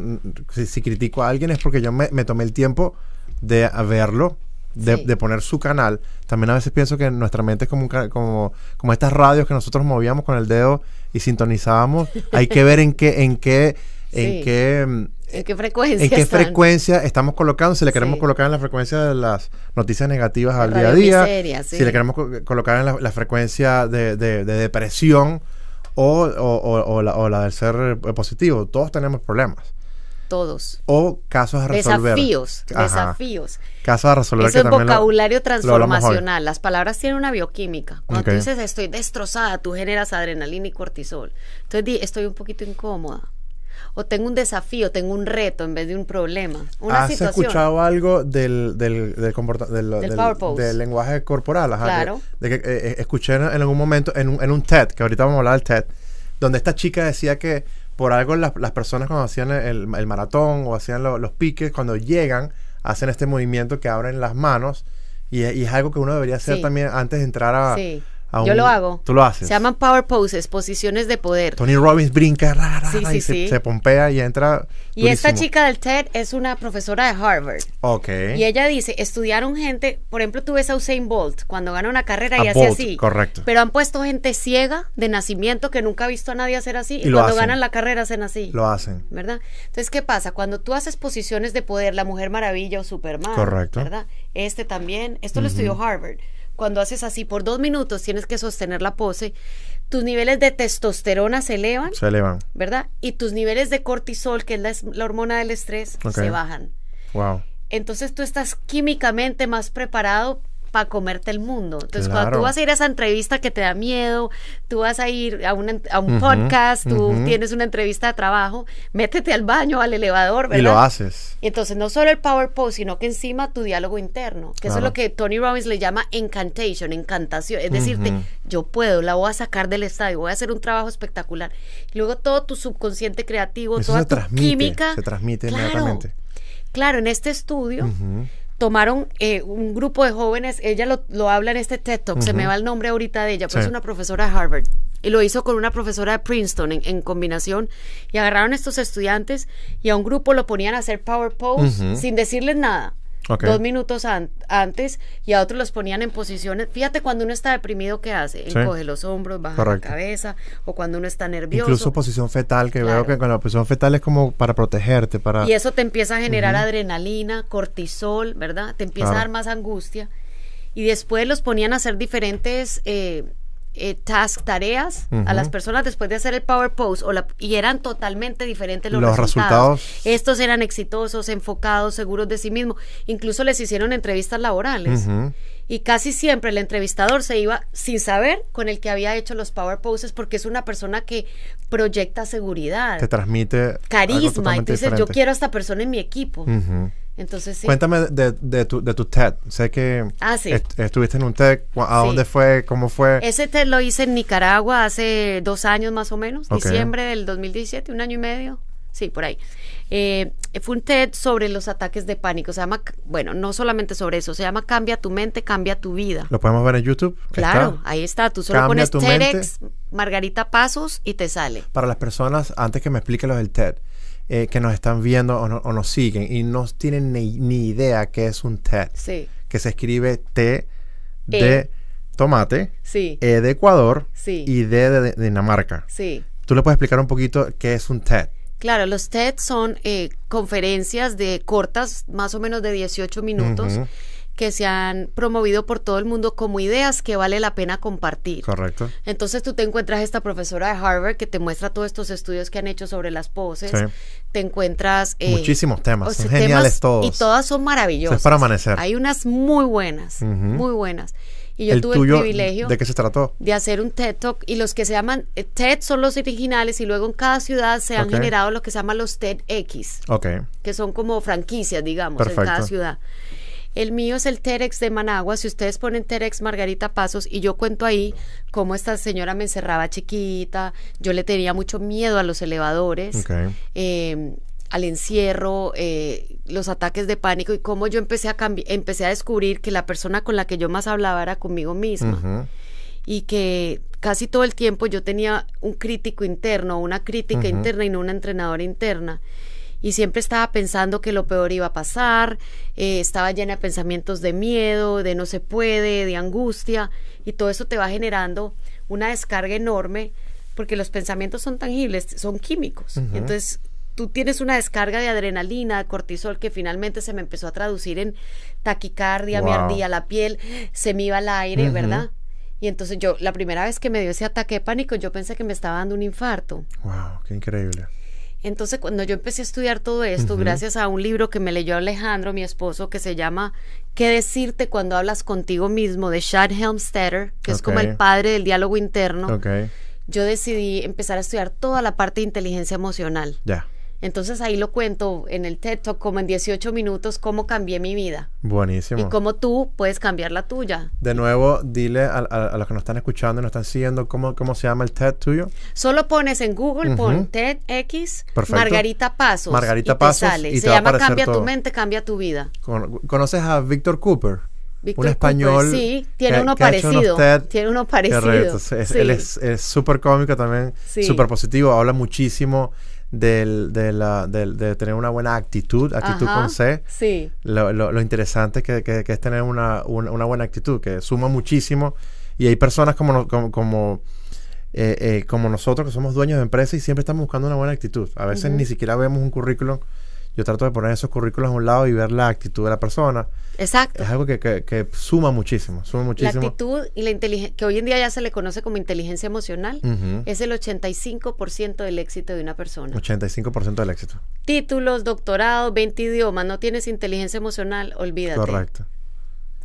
si, critico a alguien es porque yo me tomé el tiempo de verlo, de, poner su canal, también a veces pienso que nuestra mente es como, como, como estas radios que nosotros movíamos con el dedo y sintonizábamos. Hay que ver en qué, en qué, mm, en qué frecuencia? ¿En qué frecuencia estamos colocando? Si le queremos colocar en la frecuencia de las noticias negativas al día a día. Si le queremos colocar en la, frecuencia de, de, de depresión o, la, o, la, del ser eh, positivo. Todos tenemos problemas. Todos. O casos a resolver. Desafíos, desafíos. Casos a resolver. Eso es vocabulario transformacional. Las palabras tienen una bioquímica. Cuando dices estoy destrozada, tú generas adrenalina y cortisol. Entonces di, estoy un poquito incómoda. O tengo un desafío, tengo un reto en vez de un problema. ¿Has escuchado algo del, del, del, lenguaje corporal? claro. De, que eh, eh, escuché en, algún momento en un, en un TED, que ahorita vamos a hablar del TED, donde esta chica decía que por algo las, las personas cuando hacían el, maratón o hacían los piques, cuando llegan, hacen este movimiento que abren las manos. Y, es algo que uno debería hacer también antes de entrar a, yo lo hago. Tú lo haces. Se llaman power poses, posiciones de poder. Tony Robbins brinca, rara y se, pompea y entra. Y esta chica del TED es una profesora de Harvard. Ok. Y ella dice, estudiaron gente, por ejemplo, tú ves a Usain Bolt cuando gana una carrera y hace así. Correcto. Pero han puesto gente ciega de nacimiento que nunca ha visto a nadie hacer así y, cuando ganan la carrera hacen así. Lo hacen. ¿Verdad? Entonces, ¿qué pasa? Cuando tú haces posiciones de poder, la Mujer Maravilla o Superman. Correcto. ¿Verdad? Este también, esto lo estudió Harvard cuando haces así por dos minutos, tienes que sostener la pose, tus niveles de testosterona se elevan. Se elevan. ¿Verdad? Y tus niveles de cortisol, que es la, hormona del estrés, se bajan. Wow. Entonces tú estás químicamente más preparado para comerte el mundo. Entonces, cuando tú vas a ir a esa entrevista que te da miedo, tú vas a ir a, un podcast, tú tienes una entrevista de trabajo, métete al baño, al elevador, ¿verdad? Y lo haces. Entonces, no solo el power pose, sino que encima tu diálogo interno, que eso es lo que Tony Robbins le llama encantation, encantación. Es decirte, yo puedo, la voy a sacar del estadio, voy a hacer un trabajo espectacular. Y luego todo tu subconsciente creativo, toda tu química. Se transmite claro, Claro, en este estudio tomaron eh, un grupo de jóvenes, ella lo, lo habla en este TED se me va el nombre ahorita de ella, pues es una profesora de Harvard, y lo hizo con una profesora de Princeton en, combinación, y agarraron a estos estudiantes y a un grupo lo ponían a hacer power pose sin decirles nada. Dos minutos antes y a otros los ponían en posiciones. Fíjate cuando uno está deprimido, ¿qué hace? Encoge los hombros, baja la cabeza, o cuando uno está nervioso. Incluso posición fetal, que veo que con la posición fetal es como para protegerte. para Y eso te empieza a generar adrenalina, cortisol, ¿verdad? Te empieza a dar más angustia. Y después los ponían a hacer diferentes eh, eh, task, tareas a las personas después de hacer el Power Pose o la, y eran totalmente diferentes los, resultados. Estos eran exitosos, enfocados, seguros de sí mismos. Incluso les hicieron entrevistas laborales. Y casi siempre el entrevistador se iba sin saber con el que había hecho los Power Poses porque es una persona que proyecta seguridad. Te transmite carisma. Y dices, yo quiero a esta persona en mi equipo. Entonces, Cuéntame de, tu, TED. Sé que ah, estuviste en un TED. ¿A dónde fue? ¿Cómo fue? Ese TED lo hice en Nicaragua hace dos años más o menos, diciembre del 2017, un año y medio. Sí, por ahí. Eh, fue un TED sobre los ataques de pánico. Se llama, bueno, no solamente sobre eso, se llama Cambia tu mente, cambia tu vida. ¿Lo podemos ver en YouTube? Claro, ahí está. Tú solo pones TEDx, e Margarita Pasos y te sale. Para las personas, antes que me explique lo del TED, eh, que nos están viendo o, nos siguen y no tienen ni, idea qué es un TED. Sí. Que se escribe T e. de tomate, E de Ecuador y D de, Dinamarca. Sí. ¿Tú le puedes explicar un poquito qué es un TED? Claro, los TED son eh, conferencias de cortas, más o menos de 18 minutos que se han promovido por todo el mundo como ideas que vale la pena compartir. Correcto. Entonces tú te encuentras esta profesora de Harvard que te muestra todos estos estudios que han hecho sobre las poses. Te encuentras... Eh, Muchísimos temas, son geniales todos. Y todas son maravillosas. es para amanecer. Hay unas muy buenas, muy buenas. Y yo tuve el privilegio... ¿De qué se trató? De hacer un TED Talk. Y los que se llaman eh, TED son los originales y luego en cada ciudad se han generado lo que se llaman los TEDx. Ok. Que son como franquicias, digamos, en cada ciudad. El mío es el Terex de Managua. Si ustedes ponen Terex Margarita Pasos y yo cuento ahí cómo esta señora me encerraba chiquita, yo le tenía mucho miedo a los elevadores. Eh, al encierro, eh, los ataques de pánico y cómo yo empecé a empecé a descubrir que la persona con la que yo más hablaba era conmigo misma y que casi todo el tiempo yo tenía un crítico interno, una crítica interna y no una entrenadora interna y siempre estaba pensando que lo peor iba a pasar, eh, estaba llena de pensamientos de miedo, de no se puede, de angustia, y todo eso te va generando una descarga enorme, porque los pensamientos son tangibles, son químicos. Entonces, tú tienes una descarga de adrenalina, de cortisol, que finalmente se me empezó a traducir en taquicardia, me ardía la piel, se me iba el aire, ¿verdad? Y entonces yo, la primera vez que me dio ese ataque de pánico, yo pensé que me estaba dando un infarto. ¡Wow! ¡Qué increíble! Entonces, cuando yo empecé a estudiar todo esto, gracias a un libro que me leyó Alejandro, mi esposo, que se llama ¿Qué decirte cuando hablas contigo mismo? de Chad Helmstetter, que es como el padre del diálogo interno. Yo decidí empezar a estudiar toda la parte de inteligencia emocional. Ya. Entonces ahí lo cuento en el TED Talk como en 18 minutos cómo cambié mi vida. Buenísimo. Y cómo tú puedes cambiar la tuya. De nuevo, dile a, los que nos están escuchando y nos están siguiendo cómo, cómo se llama el TED tuyo. Solo pones en Google, pon TEDx Margarita Pasos. Margarita y Y se llama Cambia tu mente, cambia tu vida. ¿Conoces a Víctor Cooper? un español. sí, tiene uno parecido. tiene uno parecido. Él es súper cómico también, súper positivo, habla muchísimo del, de, la, de tener una buena actitud, actitud con C. Lo, lo, lo interesante que, que, es tener una, una, buena actitud, que suma muchísimo. Y hay personas como, como, eh, eh, como nosotros que somos dueños de empresas y siempre estamos buscando una buena actitud. A veces ni siquiera vemos un currículum yo trato de poner esos currículos a un lado y ver la actitud de la persona. Exacto. Es algo que, suma muchísimo, suma muchísimo. La actitud y la inteligencia, que hoy en día ya se le conoce como inteligencia emocional, es el 85% del éxito de una persona. 85% del éxito. Títulos, doctorado, 20 idiomas, no tienes inteligencia emocional, olvídate. Correcto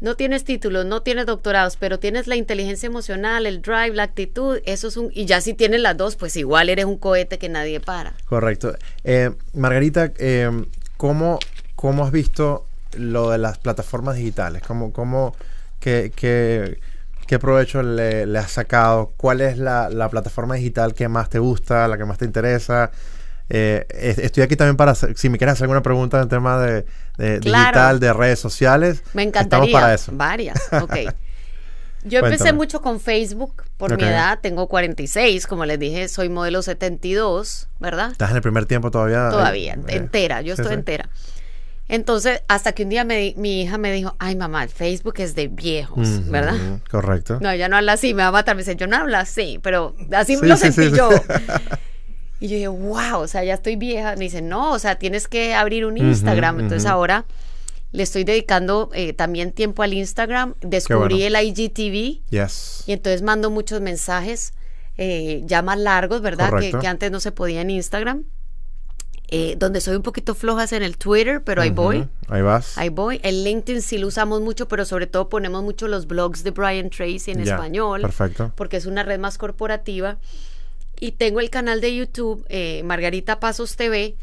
no tienes título, no tienes doctorados, pero tienes la inteligencia emocional, el drive, la actitud, eso es un... Y ya si tienes las dos, pues igual eres un cohete que nadie para. Correcto. Eh, Margarita, eh, ¿cómo, ¿cómo, has visto lo de las plataformas digitales? ¿Cómo, cómo, qué, provecho le, le, has sacado? ¿Cuál es la, la plataforma digital que más te gusta, la que más te interesa? Eh, estoy aquí también para, si me quieres hacer alguna pregunta en tema de, digital, de redes sociales. Me encantaría. Estamos para eso. Varias, ok. Yo empecé mucho con Facebook por mi edad, tengo 46, como les dije, soy modelo 72, ¿verdad? ¿Estás en el primer tiempo todavía? Eh, todavía, eh, entera, yo estoy entera. Entonces, hasta que un día mi hija me dijo, ay mamá, Facebook es de viejos, ¿verdad? Correcto. No, ya no habla así, me va a matar, me dice, yo no hablo así, pero así lo sentí yo. Y yo dije, wow, o sea, ya estoy vieja. Me dicen, no, o sea, tienes que abrir un Instagram. Entonces ahora le estoy dedicando eh, también tiempo al Instagram. Descubrí el IGTV. Yes. Y entonces mando muchos mensajes eh, ya más largos, ¿verdad? Que, antes no se podía en Instagram. Eh, donde soy un poquito flojas en el Twitter, pero ahí voy. Ahí vas. Ahí voy. El LinkedIn sí lo usamos mucho, pero sobre todo ponemos mucho los blogs de Brian Tracy en español. Perfecto. Porque es una red más corporativa y tengo el canal de YouTube eh, Margarita Pasos TV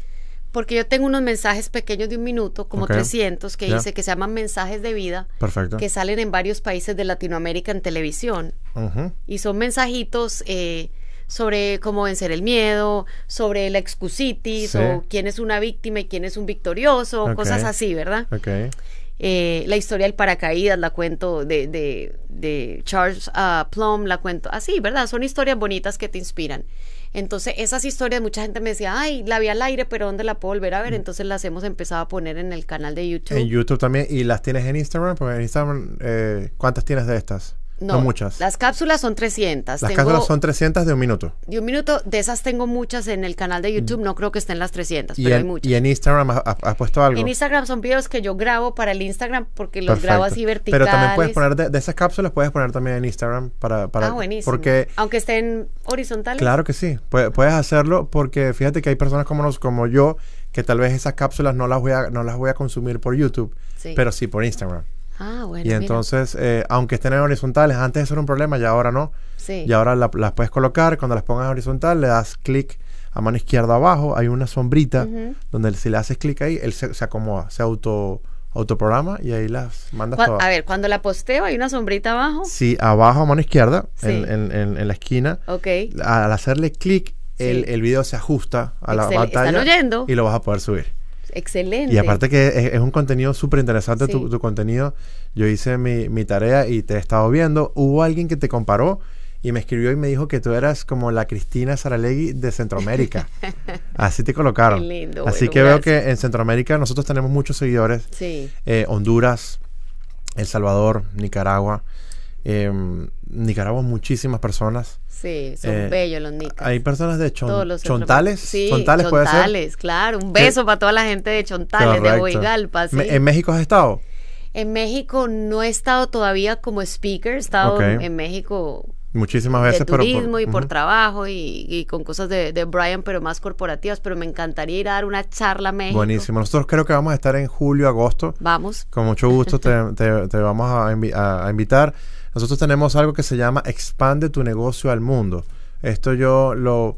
porque yo tengo unos mensajes pequeños de un minuto, como 300, que dice que se llaman mensajes de vida, Perfecto. que salen en varios países de Latinoamérica en televisión. Y son mensajitos eh, sobre cómo vencer el miedo, sobre la excusitis, o quién es una víctima y quién es un victorioso, cosas así, ¿verdad? Eh, la historia del paracaídas la cuento de, de, Charles ah, Plum, la cuento así, ah, ¿verdad? Son historias bonitas que te inspiran. Entonces, esas historias, mucha gente me decía, ay, la vi al aire, pero ¿dónde la puedo volver a ver? Mm. Entonces las hemos empezado a poner en el canal de YouTube. En YouTube también, y las tienes en Instagram, porque en Instagram, eh, ¿cuántas tienes de estas? No, muchas. Las cápsulas son 300. Las cápsulas son 300 de un minuto. De un minuto, de esas tengo muchas en el canal de YouTube, mm. no creo que estén las 300, pero hay muchas. ¿Y en Instagram has, puesto algo? En Instagram son videos que yo grabo para el Instagram porque los grabo así verticales. Pero también puedes poner, de, esas cápsulas puedes poner también en Instagram para... para ah, buenísimo. Porque, Aunque estén horizontales. Claro que sí, puedes, hacerlo porque fíjate que hay personas como, nos, como yo que tal vez esas cápsulas no las voy a, no las voy a consumir por YouTube, pero sí por Instagram. Ah, y entonces, eh, aunque estén en horizontales, antes eso era un problema y ahora no. Y ahora las puedes colocar, cuando las pongas en horizontal, le das clic a mano izquierda abajo, hay una sombrita donde si le haces clic ahí, él se, acomoda, se auto autoprograma y ahí las mandas todas. A ver, cuando la posteo hay una sombrita abajo. Sí, abajo a mano izquierda, en, la esquina. Ok. Al hacerle clic, el, el video se ajusta a la pantalla. Y lo vas a poder subir. Excelente. Y aparte que es, un contenido súper interesante tu, contenido. Yo hice mi, tarea y te he estado viendo. Hubo alguien que te comparó y me escribió y me dijo que tú eras como la Cristina Saralegui de Centroamérica. Así te colocaron. lindo, Así que veo que en Centroamérica nosotros tenemos muchos seguidores. Sí. Eh, Honduras, El Salvador, Nicaragua. Em, Nicaragua, muchísimas personas. Sí, son eh, bellos los nicas. Hay personas de Chontales. chontales, puede chontales, claro. Un beso para toda la gente de Chontales, de Boigalpa. ¿En México has estado? En México no he estado todavía como speaker, he estado en México muchísimas veces Por turismo pero y por trabajo y, con cosas de, Brian pero más corporativas pero me encantaría ir a dar una charla a México buenísimo nosotros creo que vamos a estar en julio agosto vamos con mucho gusto te, vamos a, a, invitar nosotros tenemos algo que se llama expande tu negocio al mundo. Esto yo lo,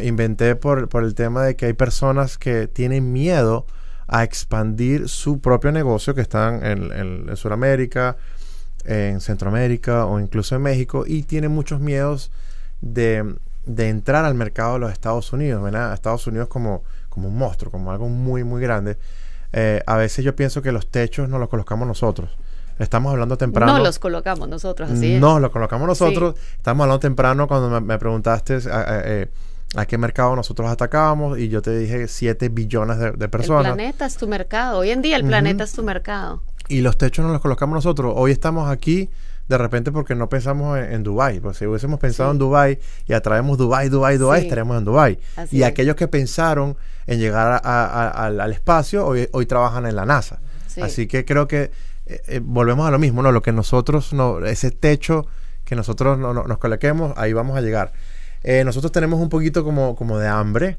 inventé por, el tema de que hay personas que tienen miedo a expandir su propio negocio que están en, Sudamérica, en Centroamérica o incluso en México y tienen muchos miedos de, entrar al mercado de los Estados Unidos, Estados Unidos como, como un monstruo, como algo muy, muy grande. Eh, a veces yo pienso que los techos no los colocamos nosotros. Estamos hablando temprano. No los colocamos nosotros, así No, los colocamos nosotros. Estamos hablando temprano cuando me, preguntaste eh, eh, eh, a, qué mercado nosotros atacábamos y yo te dije 7 billones de, personas. El planeta es tu mercado. Hoy en día el planeta es tu mercado. Y los techos no los colocamos nosotros. Hoy estamos aquí de repente porque no pensamos en, Dubai Porque si hubiésemos pensado en Dubai y atraemos Dubai Dubai Dubai estaríamos en Dubai y aquellos que pensaron en llegar al, espacio hoy, trabajan en la NASA. Así que creo que eh, eh, volvemos a lo mismo, ¿no? Lo que nosotros, no, ese techo que nosotros nos coloquemos, ahí vamos a llegar. Eh, nosotros tenemos un poquito como, como de hambre,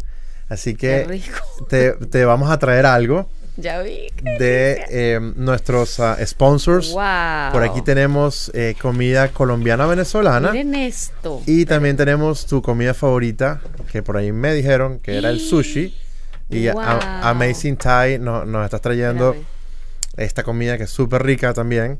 así que te, te, vamos a traer algo. Ya vi. De nuestros ah, sponsors. Por aquí tenemos comida colombiana venezolana. Miren esto. Y también tenemos tu comida favorita, que por ahí me dijeron que era el sushi. Y Amazing Thai nos, nos estás trayendo esta comida que es súper rica también.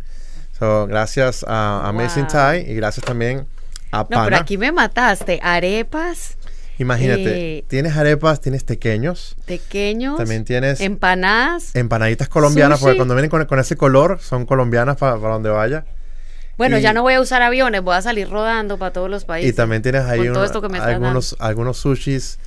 So, gracias a Amazing Thai y gracias también a Pana. No, pero aquí me mataste. Arepas. Imagínate, eh, tienes arepas, tienes tequeños. Tequeños. También tienes. Empanadas. Empanaditas colombianas, porque cuando vienen con, ese color, son colombianas para, donde vaya. Bueno, ya no voy a usar aviones, voy a salir rodando para todos los países. Y también tienes ahí algunos, algunos sushis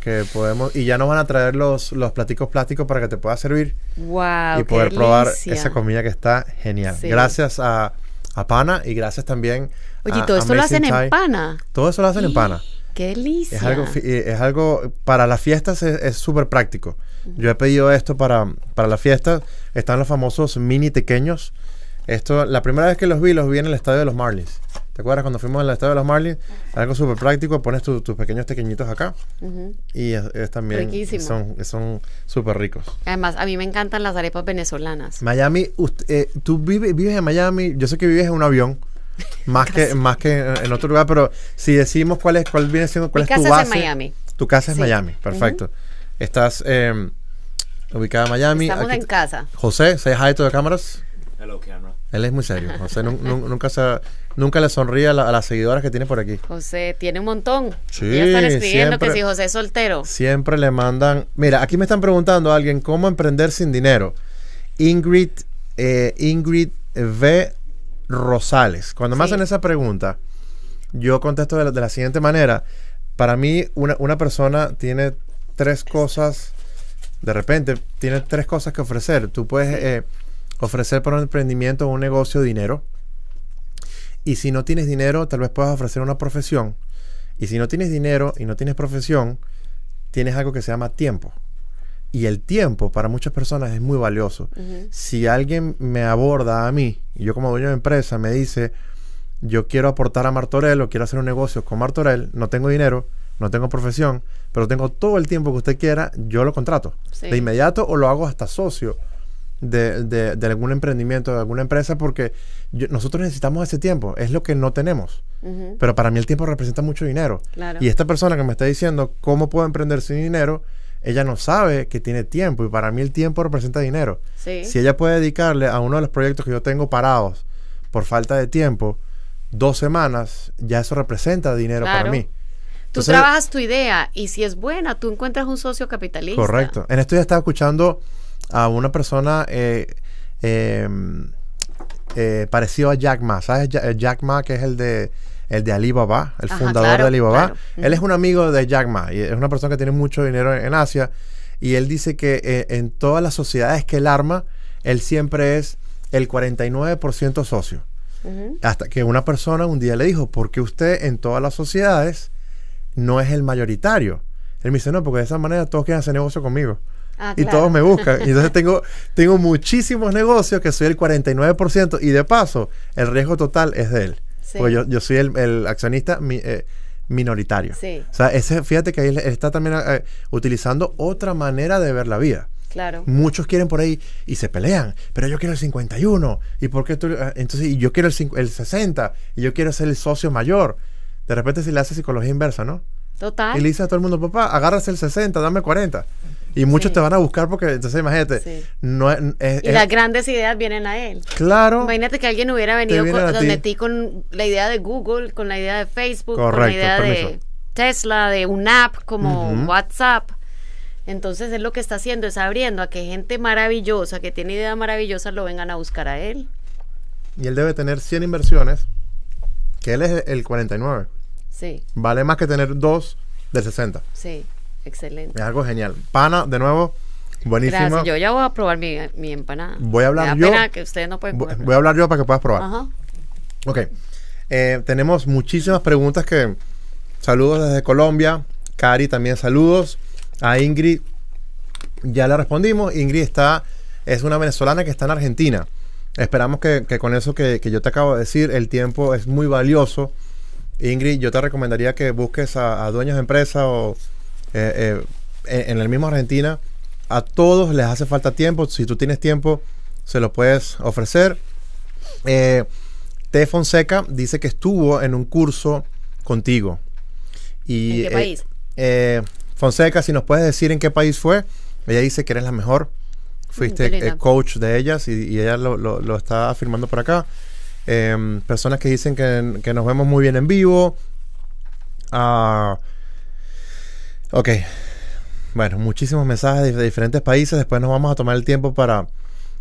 que, podemos. Y ya nos van a traer los, los platicos plásticos para que te pueda servir. y poder probar esa comida que está genial. Gracias a, a, Pana y gracias también. Oye, a, todo eso lo hacen en Pana. Todo eso lo hacen en Pana. ¡Qué delicia! Es algo, para las fiestas es súper práctico. Yo he pedido esto para, para las fiestas. Están los famosos mini tequeños Esto, la primera vez que los vi, los vi en el estadio de los Marlins. ¿Te acuerdas cuando fuimos al estado de los Marlins? Algo súper práctico, pones tus pequeños tequeñitos acá y es, bien. también Riquísimo. son súper ricos. Además, a mí me encantan las arepas venezolanas. Miami, eh, tú vives en Miami, yo sé que vives en un avión. Más que, más que en otro lugar, pero si decimos cuál es, cuál viene siendo, cuál es tu casa Es Miami. Tu casa es Miami, perfecto. Estás em, ubicada en Miami. Estamos en casa. José, ¿se hi to de cámaras? Hello, camera. Él es muy serio. José nunca se ha nunca le sonríe a, las seguidoras que tiene por aquí. José, tiene un montón. Sí, están escribiendo que si José es soltero. Siempre le mandan. Mira, aquí me están preguntando a alguien cómo emprender sin dinero. Ingrid, eh, Ingrid V. Rosales. Cuando me hacen esa pregunta, yo contesto de la, siguiente manera. Para mí, una, persona tiene tres cosas, de repente, tiene tres cosas que ofrecer. Tú puedes eh, ofrecer para un emprendimiento un negocio dinero y si no tienes dinero, tal vez puedas ofrecer una profesión. Y si no tienes dinero y no tienes profesión, tienes algo que se llama tiempo. Y el tiempo para muchas personas es muy valioso. Si alguien me aborda a mí, y yo como dueño de empresa me dice, yo quiero aportar a Martorell o quiero hacer un negocio con Martorell, no tengo dinero, no tengo profesión, pero tengo todo el tiempo que usted quiera, yo lo contrato. De inmediato o lo hago hasta socio de, de, algún emprendimiento, de alguna empresa, porque nosotros necesitamos ese tiempo, es lo que no tenemos. Pero para mí el tiempo representa mucho dinero. Y esta persona que me está diciendo cómo puedo emprender sin dinero, ella no sabe que tiene tiempo y para mí el tiempo representa dinero. Si ella puede dedicarle a uno de los proyectos que yo tengo parados por falta de tiempo, dos semanas, ya eso representa dinero para mí. tú trabajas tu idea y si es buena, tú encuentras un socio capitalista. Correcto. En esto ya estaba escuchando a una persona eh, em, eh, parecido a Jack Ma. ¿Sabes? Eh, Jack Ma, que es el de el de Alibaba, el fundador de Alibaba. Él es un amigo de Jack Ma y es una persona que tiene mucho dinero en, Asia. Y él dice que eh, en todas las sociedades que él arma, él siempre es el 49% socio. Hasta que una persona un día le dijo, ¿por qué usted en todas las sociedades no es el mayoritario? Él me dice, no, porque de esa manera todos quieren hacer negocio conmigo. Ah, y todos me buscan. Y entonces tengo, tengo muchísimos negocios que soy el 49% y de paso el riesgo total es de él. Porque yo, soy el, accionista eh, minoritario. O sea, ese, fíjate que él está también eh, utilizando otra manera de ver la vida. Claro. Muchos quieren por ahí y se pelean, pero yo quiero el 51, y por qué tú, eh, entonces yo quiero el, 60, y yo quiero ser el socio mayor. De repente se le hace psicología inversa, ¿no? Total. Y le dice a todo el mundo, papá, agárrase el 60, dame 40. Y muchos te van a buscar porque, entonces imagínate, no y las grandes ideas vienen a él. Claro. Imagínate que alguien hubiera venido con, donde ti. con la idea de Google, con la idea de Facebook, con la idea de Tesla, de una app como WhatsApp. Entonces él lo que está haciendo es abriendo a que gente maravillosa, que tiene ideas maravillosas, lo vengan a buscar a él. Y él debe tener 100 inversiones, que él es el 49. Sí. Vale más que tener dos de 60. Sí. Excelente. Es algo genial. Pana, de nuevo, buenísimo Yo ya voy a probar mi, empanada. Voy a hablar yo. voy, a hablar yo para que puedas probar. Ajá. Ok. Eh, tenemos muchísimas preguntas que. Saludos desde Colombia. Cari también saludos. A Ingrid ya le respondimos. Ingrid está, es una venezolana que está en Argentina. Esperamos que, con eso que, yo te acabo de decir, el tiempo es muy valioso. Ingrid, yo te recomendaría que busques a, dueños de empresas o eh, eh, en el mismo Argentina, a todos les hace falta tiempo. Si tú tienes tiempo, se lo puedes ofrecer. Eh, Fonseca dice que estuvo en un curso contigo. Y, ¿En qué eh, país? Fonseca, si nos puedes decir en qué país fue, ella dice que eres la mejor. Mm, Fuiste coach de ellas y, ella lo, está afirmando por acá. Em, personas que dicen que, nos vemos muy bien en vivo. Ah, Ok. Bueno, muchísimos mensajes de, diferentes países. Después nos vamos a tomar el tiempo para,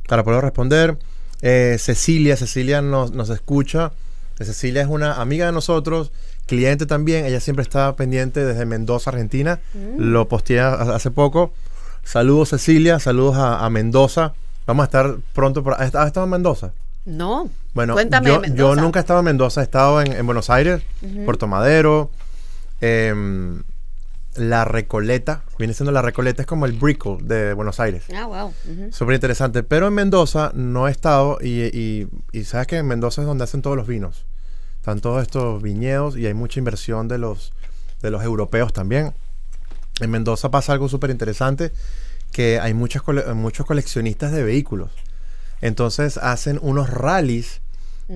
para poder responder. Eh, Cecilia, Cecilia nos, nos escucha. Eh, Cecilia es una amiga de nosotros, cliente también. Ella siempre está pendiente desde Mendoza, Argentina. Mm. Lo posteé hace poco. Saludos, Cecilia. Saludos a, Mendoza. Vamos a estar pronto. Por, ¿Has estado en Mendoza? No. Bueno, Cuéntame yo, nunca he estado en Mendoza. He estado en, Buenos Aires, Puerto Madero. Em, la Recoleta. Viene siendo la Recoleta, es como el Brickle de Buenos Aires. Ah, wow. Súper interesante. Pero en Mendoza no he estado y, sabes que en Mendoza es donde hacen todos los vinos. Están todos estos viñedos y hay mucha inversión de los, de los europeos también. En Mendoza pasa algo súper interesante que hay muchos, muchos coleccionistas de vehículos. Entonces hacen unos rallies,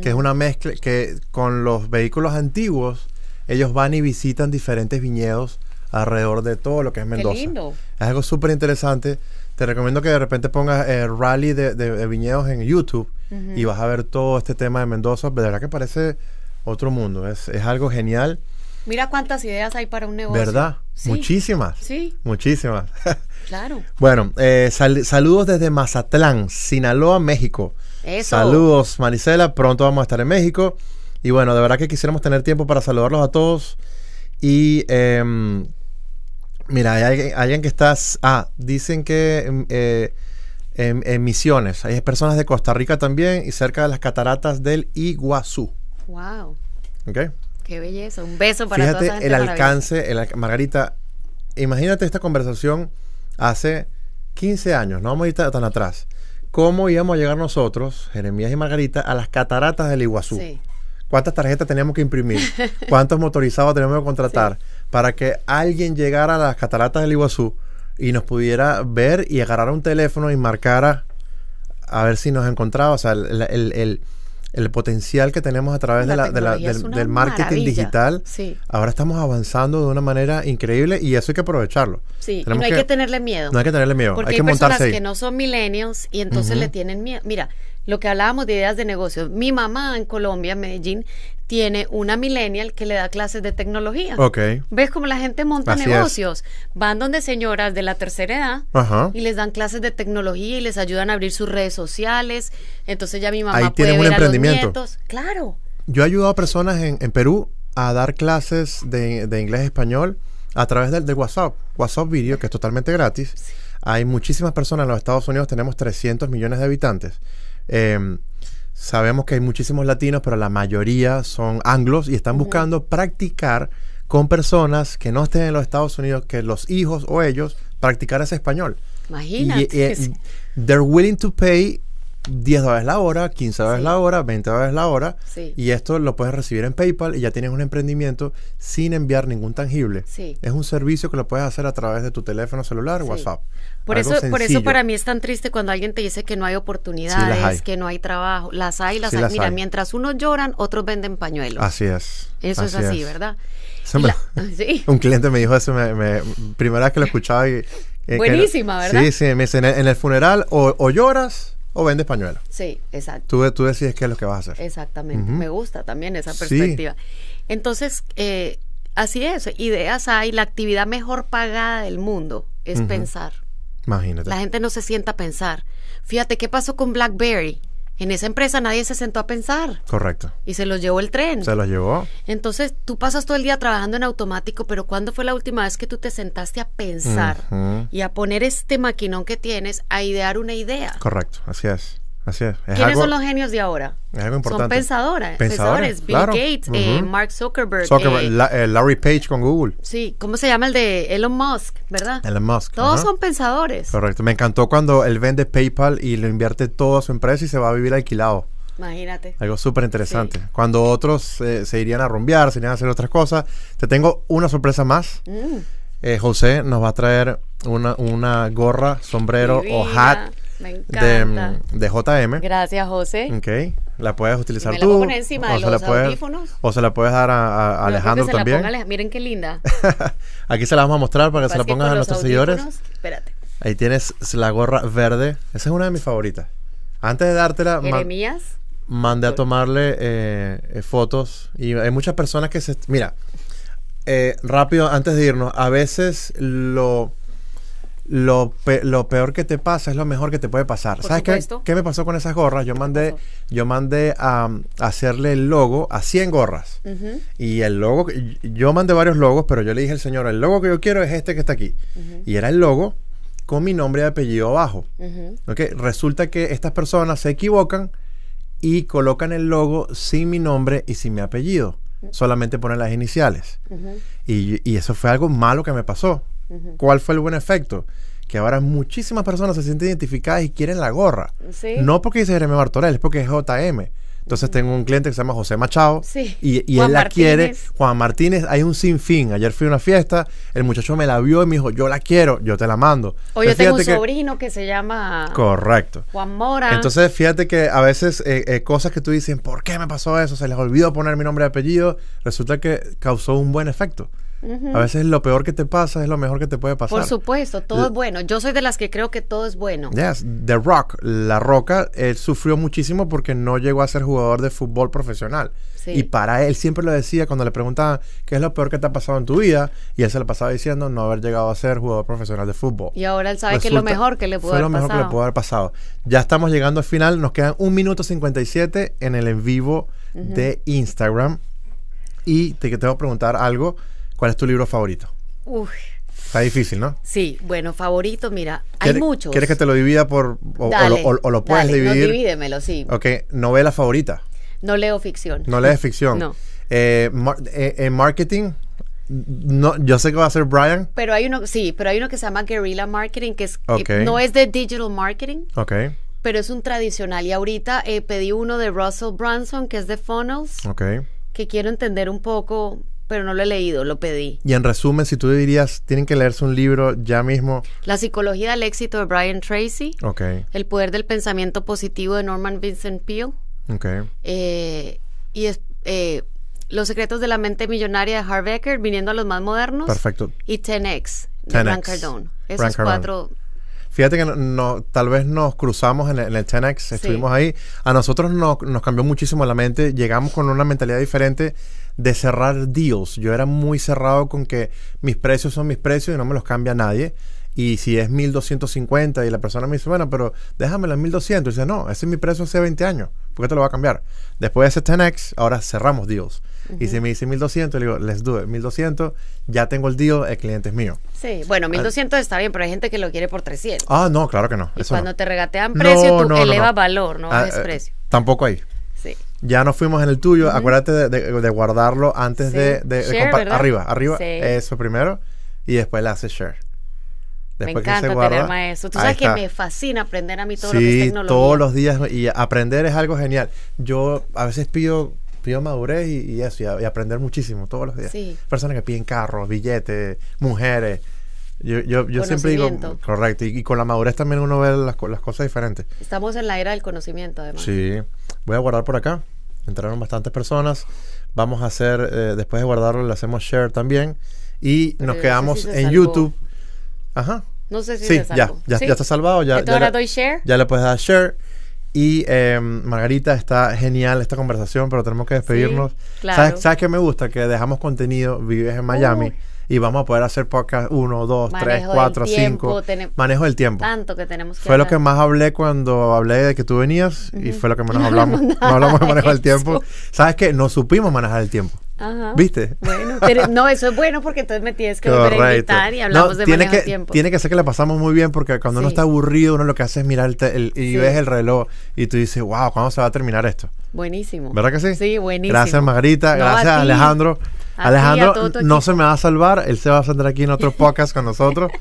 que es mm. una mezcla que con los vehículos antiguos, ellos van y visitan diferentes viñedos alrededor de todo lo que es Mendoza. Qué lindo. Es algo súper interesante. Te recomiendo que de repente pongas ...el eh, rally de, viñedos en YouTube y vas a ver todo este tema de Mendoza. De verdad que parece otro mundo. Es, algo genial. Mira cuántas ideas hay para un negocio. ¿Verdad? Muchísimas. Sí. Muchísimas. Claro. bueno, eh, saludos desde Mazatlán, Sinaloa, México. Eso. Saludos, Marisela. Pronto vamos a estar en México. Y bueno, de verdad que quisiéramos tener tiempo para saludarlos a todos. Y em, Mira, hay alguien, que está... Ah, dicen que em, eh, em, en, Misiones. Hay personas de Costa Rica también y cerca de las cataratas del Iguazú. ¡Wow! ¿Ok? ¡Qué belleza! Un beso para Fíjate el alcance, Margarita, imagínate esta conversación hace 15 años, no vamos a ir tan, atrás. ¿Cómo íbamos a llegar nosotros, Jeremías y Margarita, a las cataratas del Iguazú? Sí. ¿Cuántas tarjetas teníamos que imprimir? ¿Cuántos motorizados teníamos que contratar? para que alguien llegara a las cataratas del Iguazú y nos pudiera ver y agarrar un teléfono y marcara a ver si nos encontraba. O sea, el, potencial que tenemos a través del, marketing digital. Ahora estamos avanzando de una manera increíble y eso hay que aprovecharlo. Sí, no hay que, tenerle miedo. No hay que tenerle miedo. hay, que personas que no son millennials y entonces le tienen miedo. Mira, lo que hablábamos de ideas de negocios Mi mamá en Colombia, en Medellín, tiene una millennial que le da clases de tecnología. ok ¿Ves cómo la gente monta negocios? Van donde señoras de la tercera edad y les dan clases de tecnología y les ayudan a abrir sus redes sociales. Entonces ya mi mamá puede un emprendimiento. Claro. Yo he ayudado a personas en, Perú a dar clases de, inglés inglés-español a través del de WhatsApp, WhatsApp Video, que es totalmente gratis. Hay muchísimas personas en los Estados Unidos, tenemos 300 millones de habitantes. Em, sabemos que hay muchísimos latinos, pero la mayoría son anglos y están buscando practicar con personas que no estén en los Estados Unidos, que los hijos o ellos practicar ese español. Imagínate. Y, eh, they're willing to pay 10 dólares la hora, 15 dólares la hora, 20 dólares la hora. Y esto lo puedes recibir en PayPal y ya tienes un emprendimiento sin enviar ningún tangible. Es un servicio que lo puedes hacer a través de tu teléfono celular, WhatsApp. Por eso, por eso para mí es tan triste cuando alguien te dice que no hay oportunidades, que no hay trabajo. Las hay, las hay. Mira, mientras unos lloran, otros venden pañuelos. Así es. Eso es así, ¿verdad? un cliente me dijo eso, me, primera vez que lo escuchaba eh, Buenísima, ¿verdad? Sí, sí, me dice, en el, funeral o lloras o vende pañuelos. Sí, exacto. Tú, decides qué es lo que vas a hacer. Exactamente. Me gusta también esa perspectiva. Entonces, eh, así es. Ideas hay. La actividad mejor pagada del mundo es pensar. Imagínate. La gente no se sienta a pensar. Fíjate, ¿qué pasó con BlackBerry? En esa empresa nadie se sentó a pensar. Correcto. Y se los llevó el tren. Se los llevó. Entonces, tú pasas todo el día trabajando en automático, pero ¿cuándo fue la última vez que tú te sentaste a pensar y a poner este maquinón que tienes a idear una idea? Correcto, así es. Así es. ¿Quiénes son los genios de ahora? Son pensadoras, pensadores. Bill Gates, eh, Mark Zuckerberg. Eh, eh, Larry Page con Google. Sí, ¿cómo se llama el de Elon Musk, verdad? Elon Musk. Todos son pensadores. Correcto. Me encantó cuando él vende PayPal y lo invierte todo a su empresa y se va a vivir alquilado. Imagínate. Algo súper interesante. Cuando otros se irían a rumbear, se irían a hacer otras cosas. Te tengo una sorpresa más. Mm. José nos va a traer una, gorra, sombrero o hat me encanta. De, JM. Gracias, José. Ok. La puedes utilizar la tú. encima de los O se la puedes dar a, Alejandro también. miren qué linda. Aquí se la vamos a mostrar para que se la pongas a nuestros seguidores. Espérate. Ahí tienes la gorra verde. Esa es una de mis favoritas. Antes de dártela. Jeremías. mandé a tomarle eh, fotos. Y hay muchas personas que se. Mira. Eh, rápido, antes de irnos, a veces lo lo, peor que te pasa es lo mejor que te puede pasar. ¿Sabes qué, qué, me pasó con esas gorras? Yo mandé, yo mandé a, hacerle el logo a 100 gorras. Y el logo, yo mandé varios logos, pero yo le dije al señor, el logo que yo quiero es este que está aquí. Y era el logo con mi nombre y apellido abajo. Resulta que estas personas se equivocan y colocan el logo sin mi nombre y sin mi apellido. Solamente ponen las iniciales. Y, y eso fue algo malo que me pasó. ¿Cuál fue el buen efecto? Que ahora muchísimas personas se sienten identificadas y quieren la gorra. No porque dice Jeremy Martorell, es porque es JM. Entonces tengo un cliente que se llama José Machado y, él la quiere. Juan Martínez, hay un sinfín. Ayer fui a una fiesta, el muchacho me la vio y me dijo, yo la quiero, yo te la mando. O yo tengo un sobrino que se llama Correcto. Juan Mora. Entonces fíjate que a veces eh, eh, cosas que tú dices, ¿por qué me pasó eso? Se les olvidó poner mi nombre de apellido. Resulta que causó un buen efecto. A veces lo peor que te pasa es lo mejor que te puede pasar. Por supuesto, todo es bueno. Yo soy de las que creo que todo es bueno. Yes, The Rock, La Roca, él sufrió muchísimo porque no llegó a ser jugador de fútbol profesional. Y para él siempre lo decía cuando le preguntaban qué es lo peor que te ha pasado en tu vida, y él se lo pasaba diciendo no haber llegado a ser jugador profesional de fútbol. Y ahora él sabe que es lo mejor que le pudo haber pasado. Fue lo mejor que le pudo haber pasado. Ya estamos llegando al final, nos quedan un minuto 57 en el en vivo de Instagram. Y te, tengo preguntar algo ¿Cuál es tu libro favorito? Uf. Está difícil, ¿no? Sí, bueno, favorito, mira, hay muchos. ¿Quieres que te lo divida por. o, lo puedes dividir? No, divídemelo, sí. Ok, novela favorita. No leo ficción. No lees ficción. no. Eh, eh, eh, marketing. No, yo sé que va a ser Brian. Pero hay uno, sí, pero hay uno que se llama Guerrilla Marketing, que eh, no es de digital marketing. Ok pero es un tradicional. Y ahorita pedí uno de Russell Branson, que es de Funnels, Ok. que quiero entender un poco pero no lo he leído, lo pedí. Y en resumen, si tú dirías, tienen que leerse un libro ya mismo. La psicología del éxito de Brian Tracy. Ok. El poder del pensamiento positivo de Norman Vincent Peale. Ok. Eh, y eh, Los secretos de la mente millonaria de Harv viniendo a los más modernos. Perfecto. Y 10X de 10 Cardone. Esos cuatro Fíjate que no, tal vez nos cruzamos en el, Tenex, estuvimos ahí. A nosotros no, nos cambió muchísimo la mente. Llegamos con una mentalidad diferente de cerrar deals. Yo era muy cerrado con que mis precios son mis precios y no me los cambia nadie. Y si es 1250 y la persona me dice, bueno, pero déjamelo en 1200, y dice, no, ese es mi precio hace 20 años, ¿por qué te lo va a cambiar? Después de ese 10x, ahora cerramos dios Y si me dice 1200, le digo, let's do it, 1200, ya tengo el deal, el cliente es mío. Sí, bueno, 1200 está bien, pero hay gente que lo quiere por 300. Ah, no, claro que no. Y cuando te regatean precio, tú elevas valor, no ah, es eh, precio. tampoco hay. Sí. Ya nos fuimos en el tuyo, acuérdate de, guardarlo antes de, de arriba, arriba, eso primero y después le haces share me encanta tener maestros. Tú sabes que me fascina aprender a mí todo los lo que todos los días y aprender es algo genial. Yo a veces pido pido madurez y, eso, y, aprender muchísimo todos los días. Sí. Personas que piden carros, billetes, mujeres. Yo, yo, siempre digo, correcto, y, con la madurez también uno ve las, cosas diferentes. Estamos en la era del conocimiento, además. Sí, voy a guardar por acá. Entraron bastantes personas. Vamos a hacer, eh, después de guardarlo, le hacemos share también. Y nos quedamos en YouTube Ajá. No sé si sí, te ya, ya, ¿Sí? ya está salvado. Ya, ahora doy share. Ya le puedes dar share. Y em, Margarita, está genial esta conversación, pero tenemos que despedirnos. ¿Sabes, ¿Sabes, qué me gusta? Que dejamos contenido, vives en Miami. Y vamos a poder hacer podcast 1, 2, 3, 4, 5. Manejo del tiempo. Tanto que tenemos que Fue lo que más hablé cuando hablé de que tú venías y fue lo que menos hablamos. no hablamos de manejo del tiempo. ¿Sabes qué? No supimos manejar el tiempo. ¿Viste? Bueno, pero no, eso es bueno porque entonces me tienes que volver a invitar y hablamos de tiene que, tiempo. Tiene que ser que la pasamos muy bien porque cuando uno está aburrido, uno lo que hace es mirar el, y ves el reloj y tú dices, wow, ¿cuándo se va a terminar esto? Buenísimo. ¿Verdad que sí? Sí, buenísimo. Gracias, Margarita. gracias, Alejandro. Alejandro no se me va a salvar. Él se va a sentar aquí en otro podcast con nosotros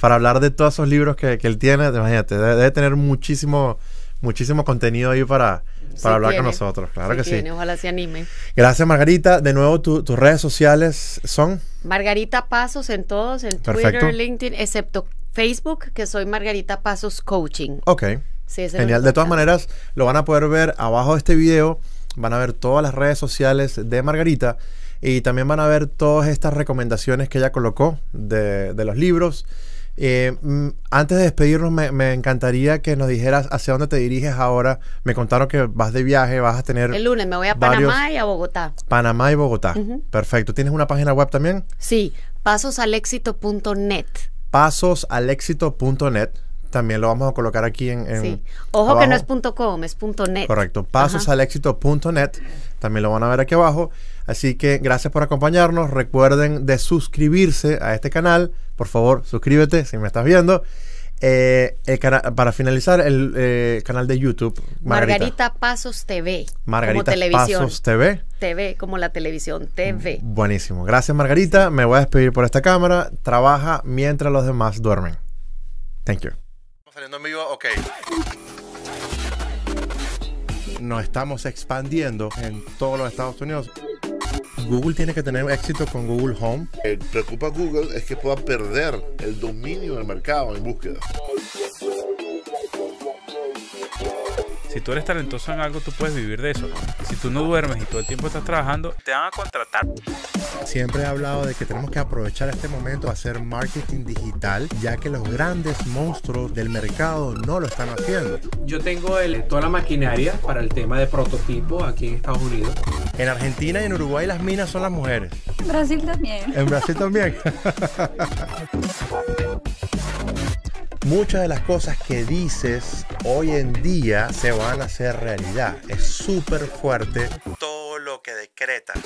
para hablar de todos esos libros que, él tiene. Imagínate, debe, debe tener muchísimo, muchísimo contenido ahí para para hablar con nosotros. Claro que sí. Ojalá se anime. Gracias, Margarita. De nuevo, tus redes sociales son. Margarita Pasos en todos, en Twitter, LinkedIn, excepto Facebook, que soy Margarita Pasos Coaching. Ok. Sí, Genial. De todas maneras, lo van a poder ver abajo de este video. Van a ver todas las redes sociales de Margarita. Y también van a ver todas estas recomendaciones que ella colocó de, de los libros eh, mm, antes de despedirnos, me, encantaría que nos dijeras hacia dónde te diriges ahora. Me contaron que vas de viaje, vas a tener. El lunes me voy a Panamá y a Bogotá. Panamá y Bogotá. Perfecto. ¿Tienes una página web también? Sí, pasosalexito.net. Pasosalexito.net. También lo vamos a colocar aquí en... sí. Ojo que no es punto .com, es punto .net. Correcto. Pasosalexito.net. También lo van a ver aquí abajo. Así que gracias por acompañarnos. Recuerden de suscribirse a este canal. Por favor, suscríbete si me estás viendo. Eh, para finalizar, el eh, canal de YouTube. Margarita. Pasos TV. Margarita Pasos TV. TV, como la televisión TV. Mm, buenísimo. Gracias, Margarita. Me voy a despedir por esta cámara. Trabaja mientras los demás duermen. Thank you. ¿Estamos saliendo en vivo? Ok. Nos estamos expandiendo en todos los Estados Unidos. Google tiene que tener éxito con Google Home. El preocupa a Google es que pueda perder el dominio del mercado en búsqueda. Si tú eres talentoso en algo, tú puedes vivir de eso. Si tú no duermes y todo el tiempo estás trabajando, te van a contratar. Siempre he hablado de que tenemos que aprovechar este momento a hacer marketing digital, ya que los grandes monstruos del mercado no lo están haciendo. Yo tengo toda la maquinaria para el tema de prototipo aquí en Estados Unidos. En Argentina y en Uruguay las minas son las mujeres. En Brasil también. En Brasil también. Muchas de las cosas que dices hoy en día se van a hacer realidad. Es súper fuerte todo lo que decretas.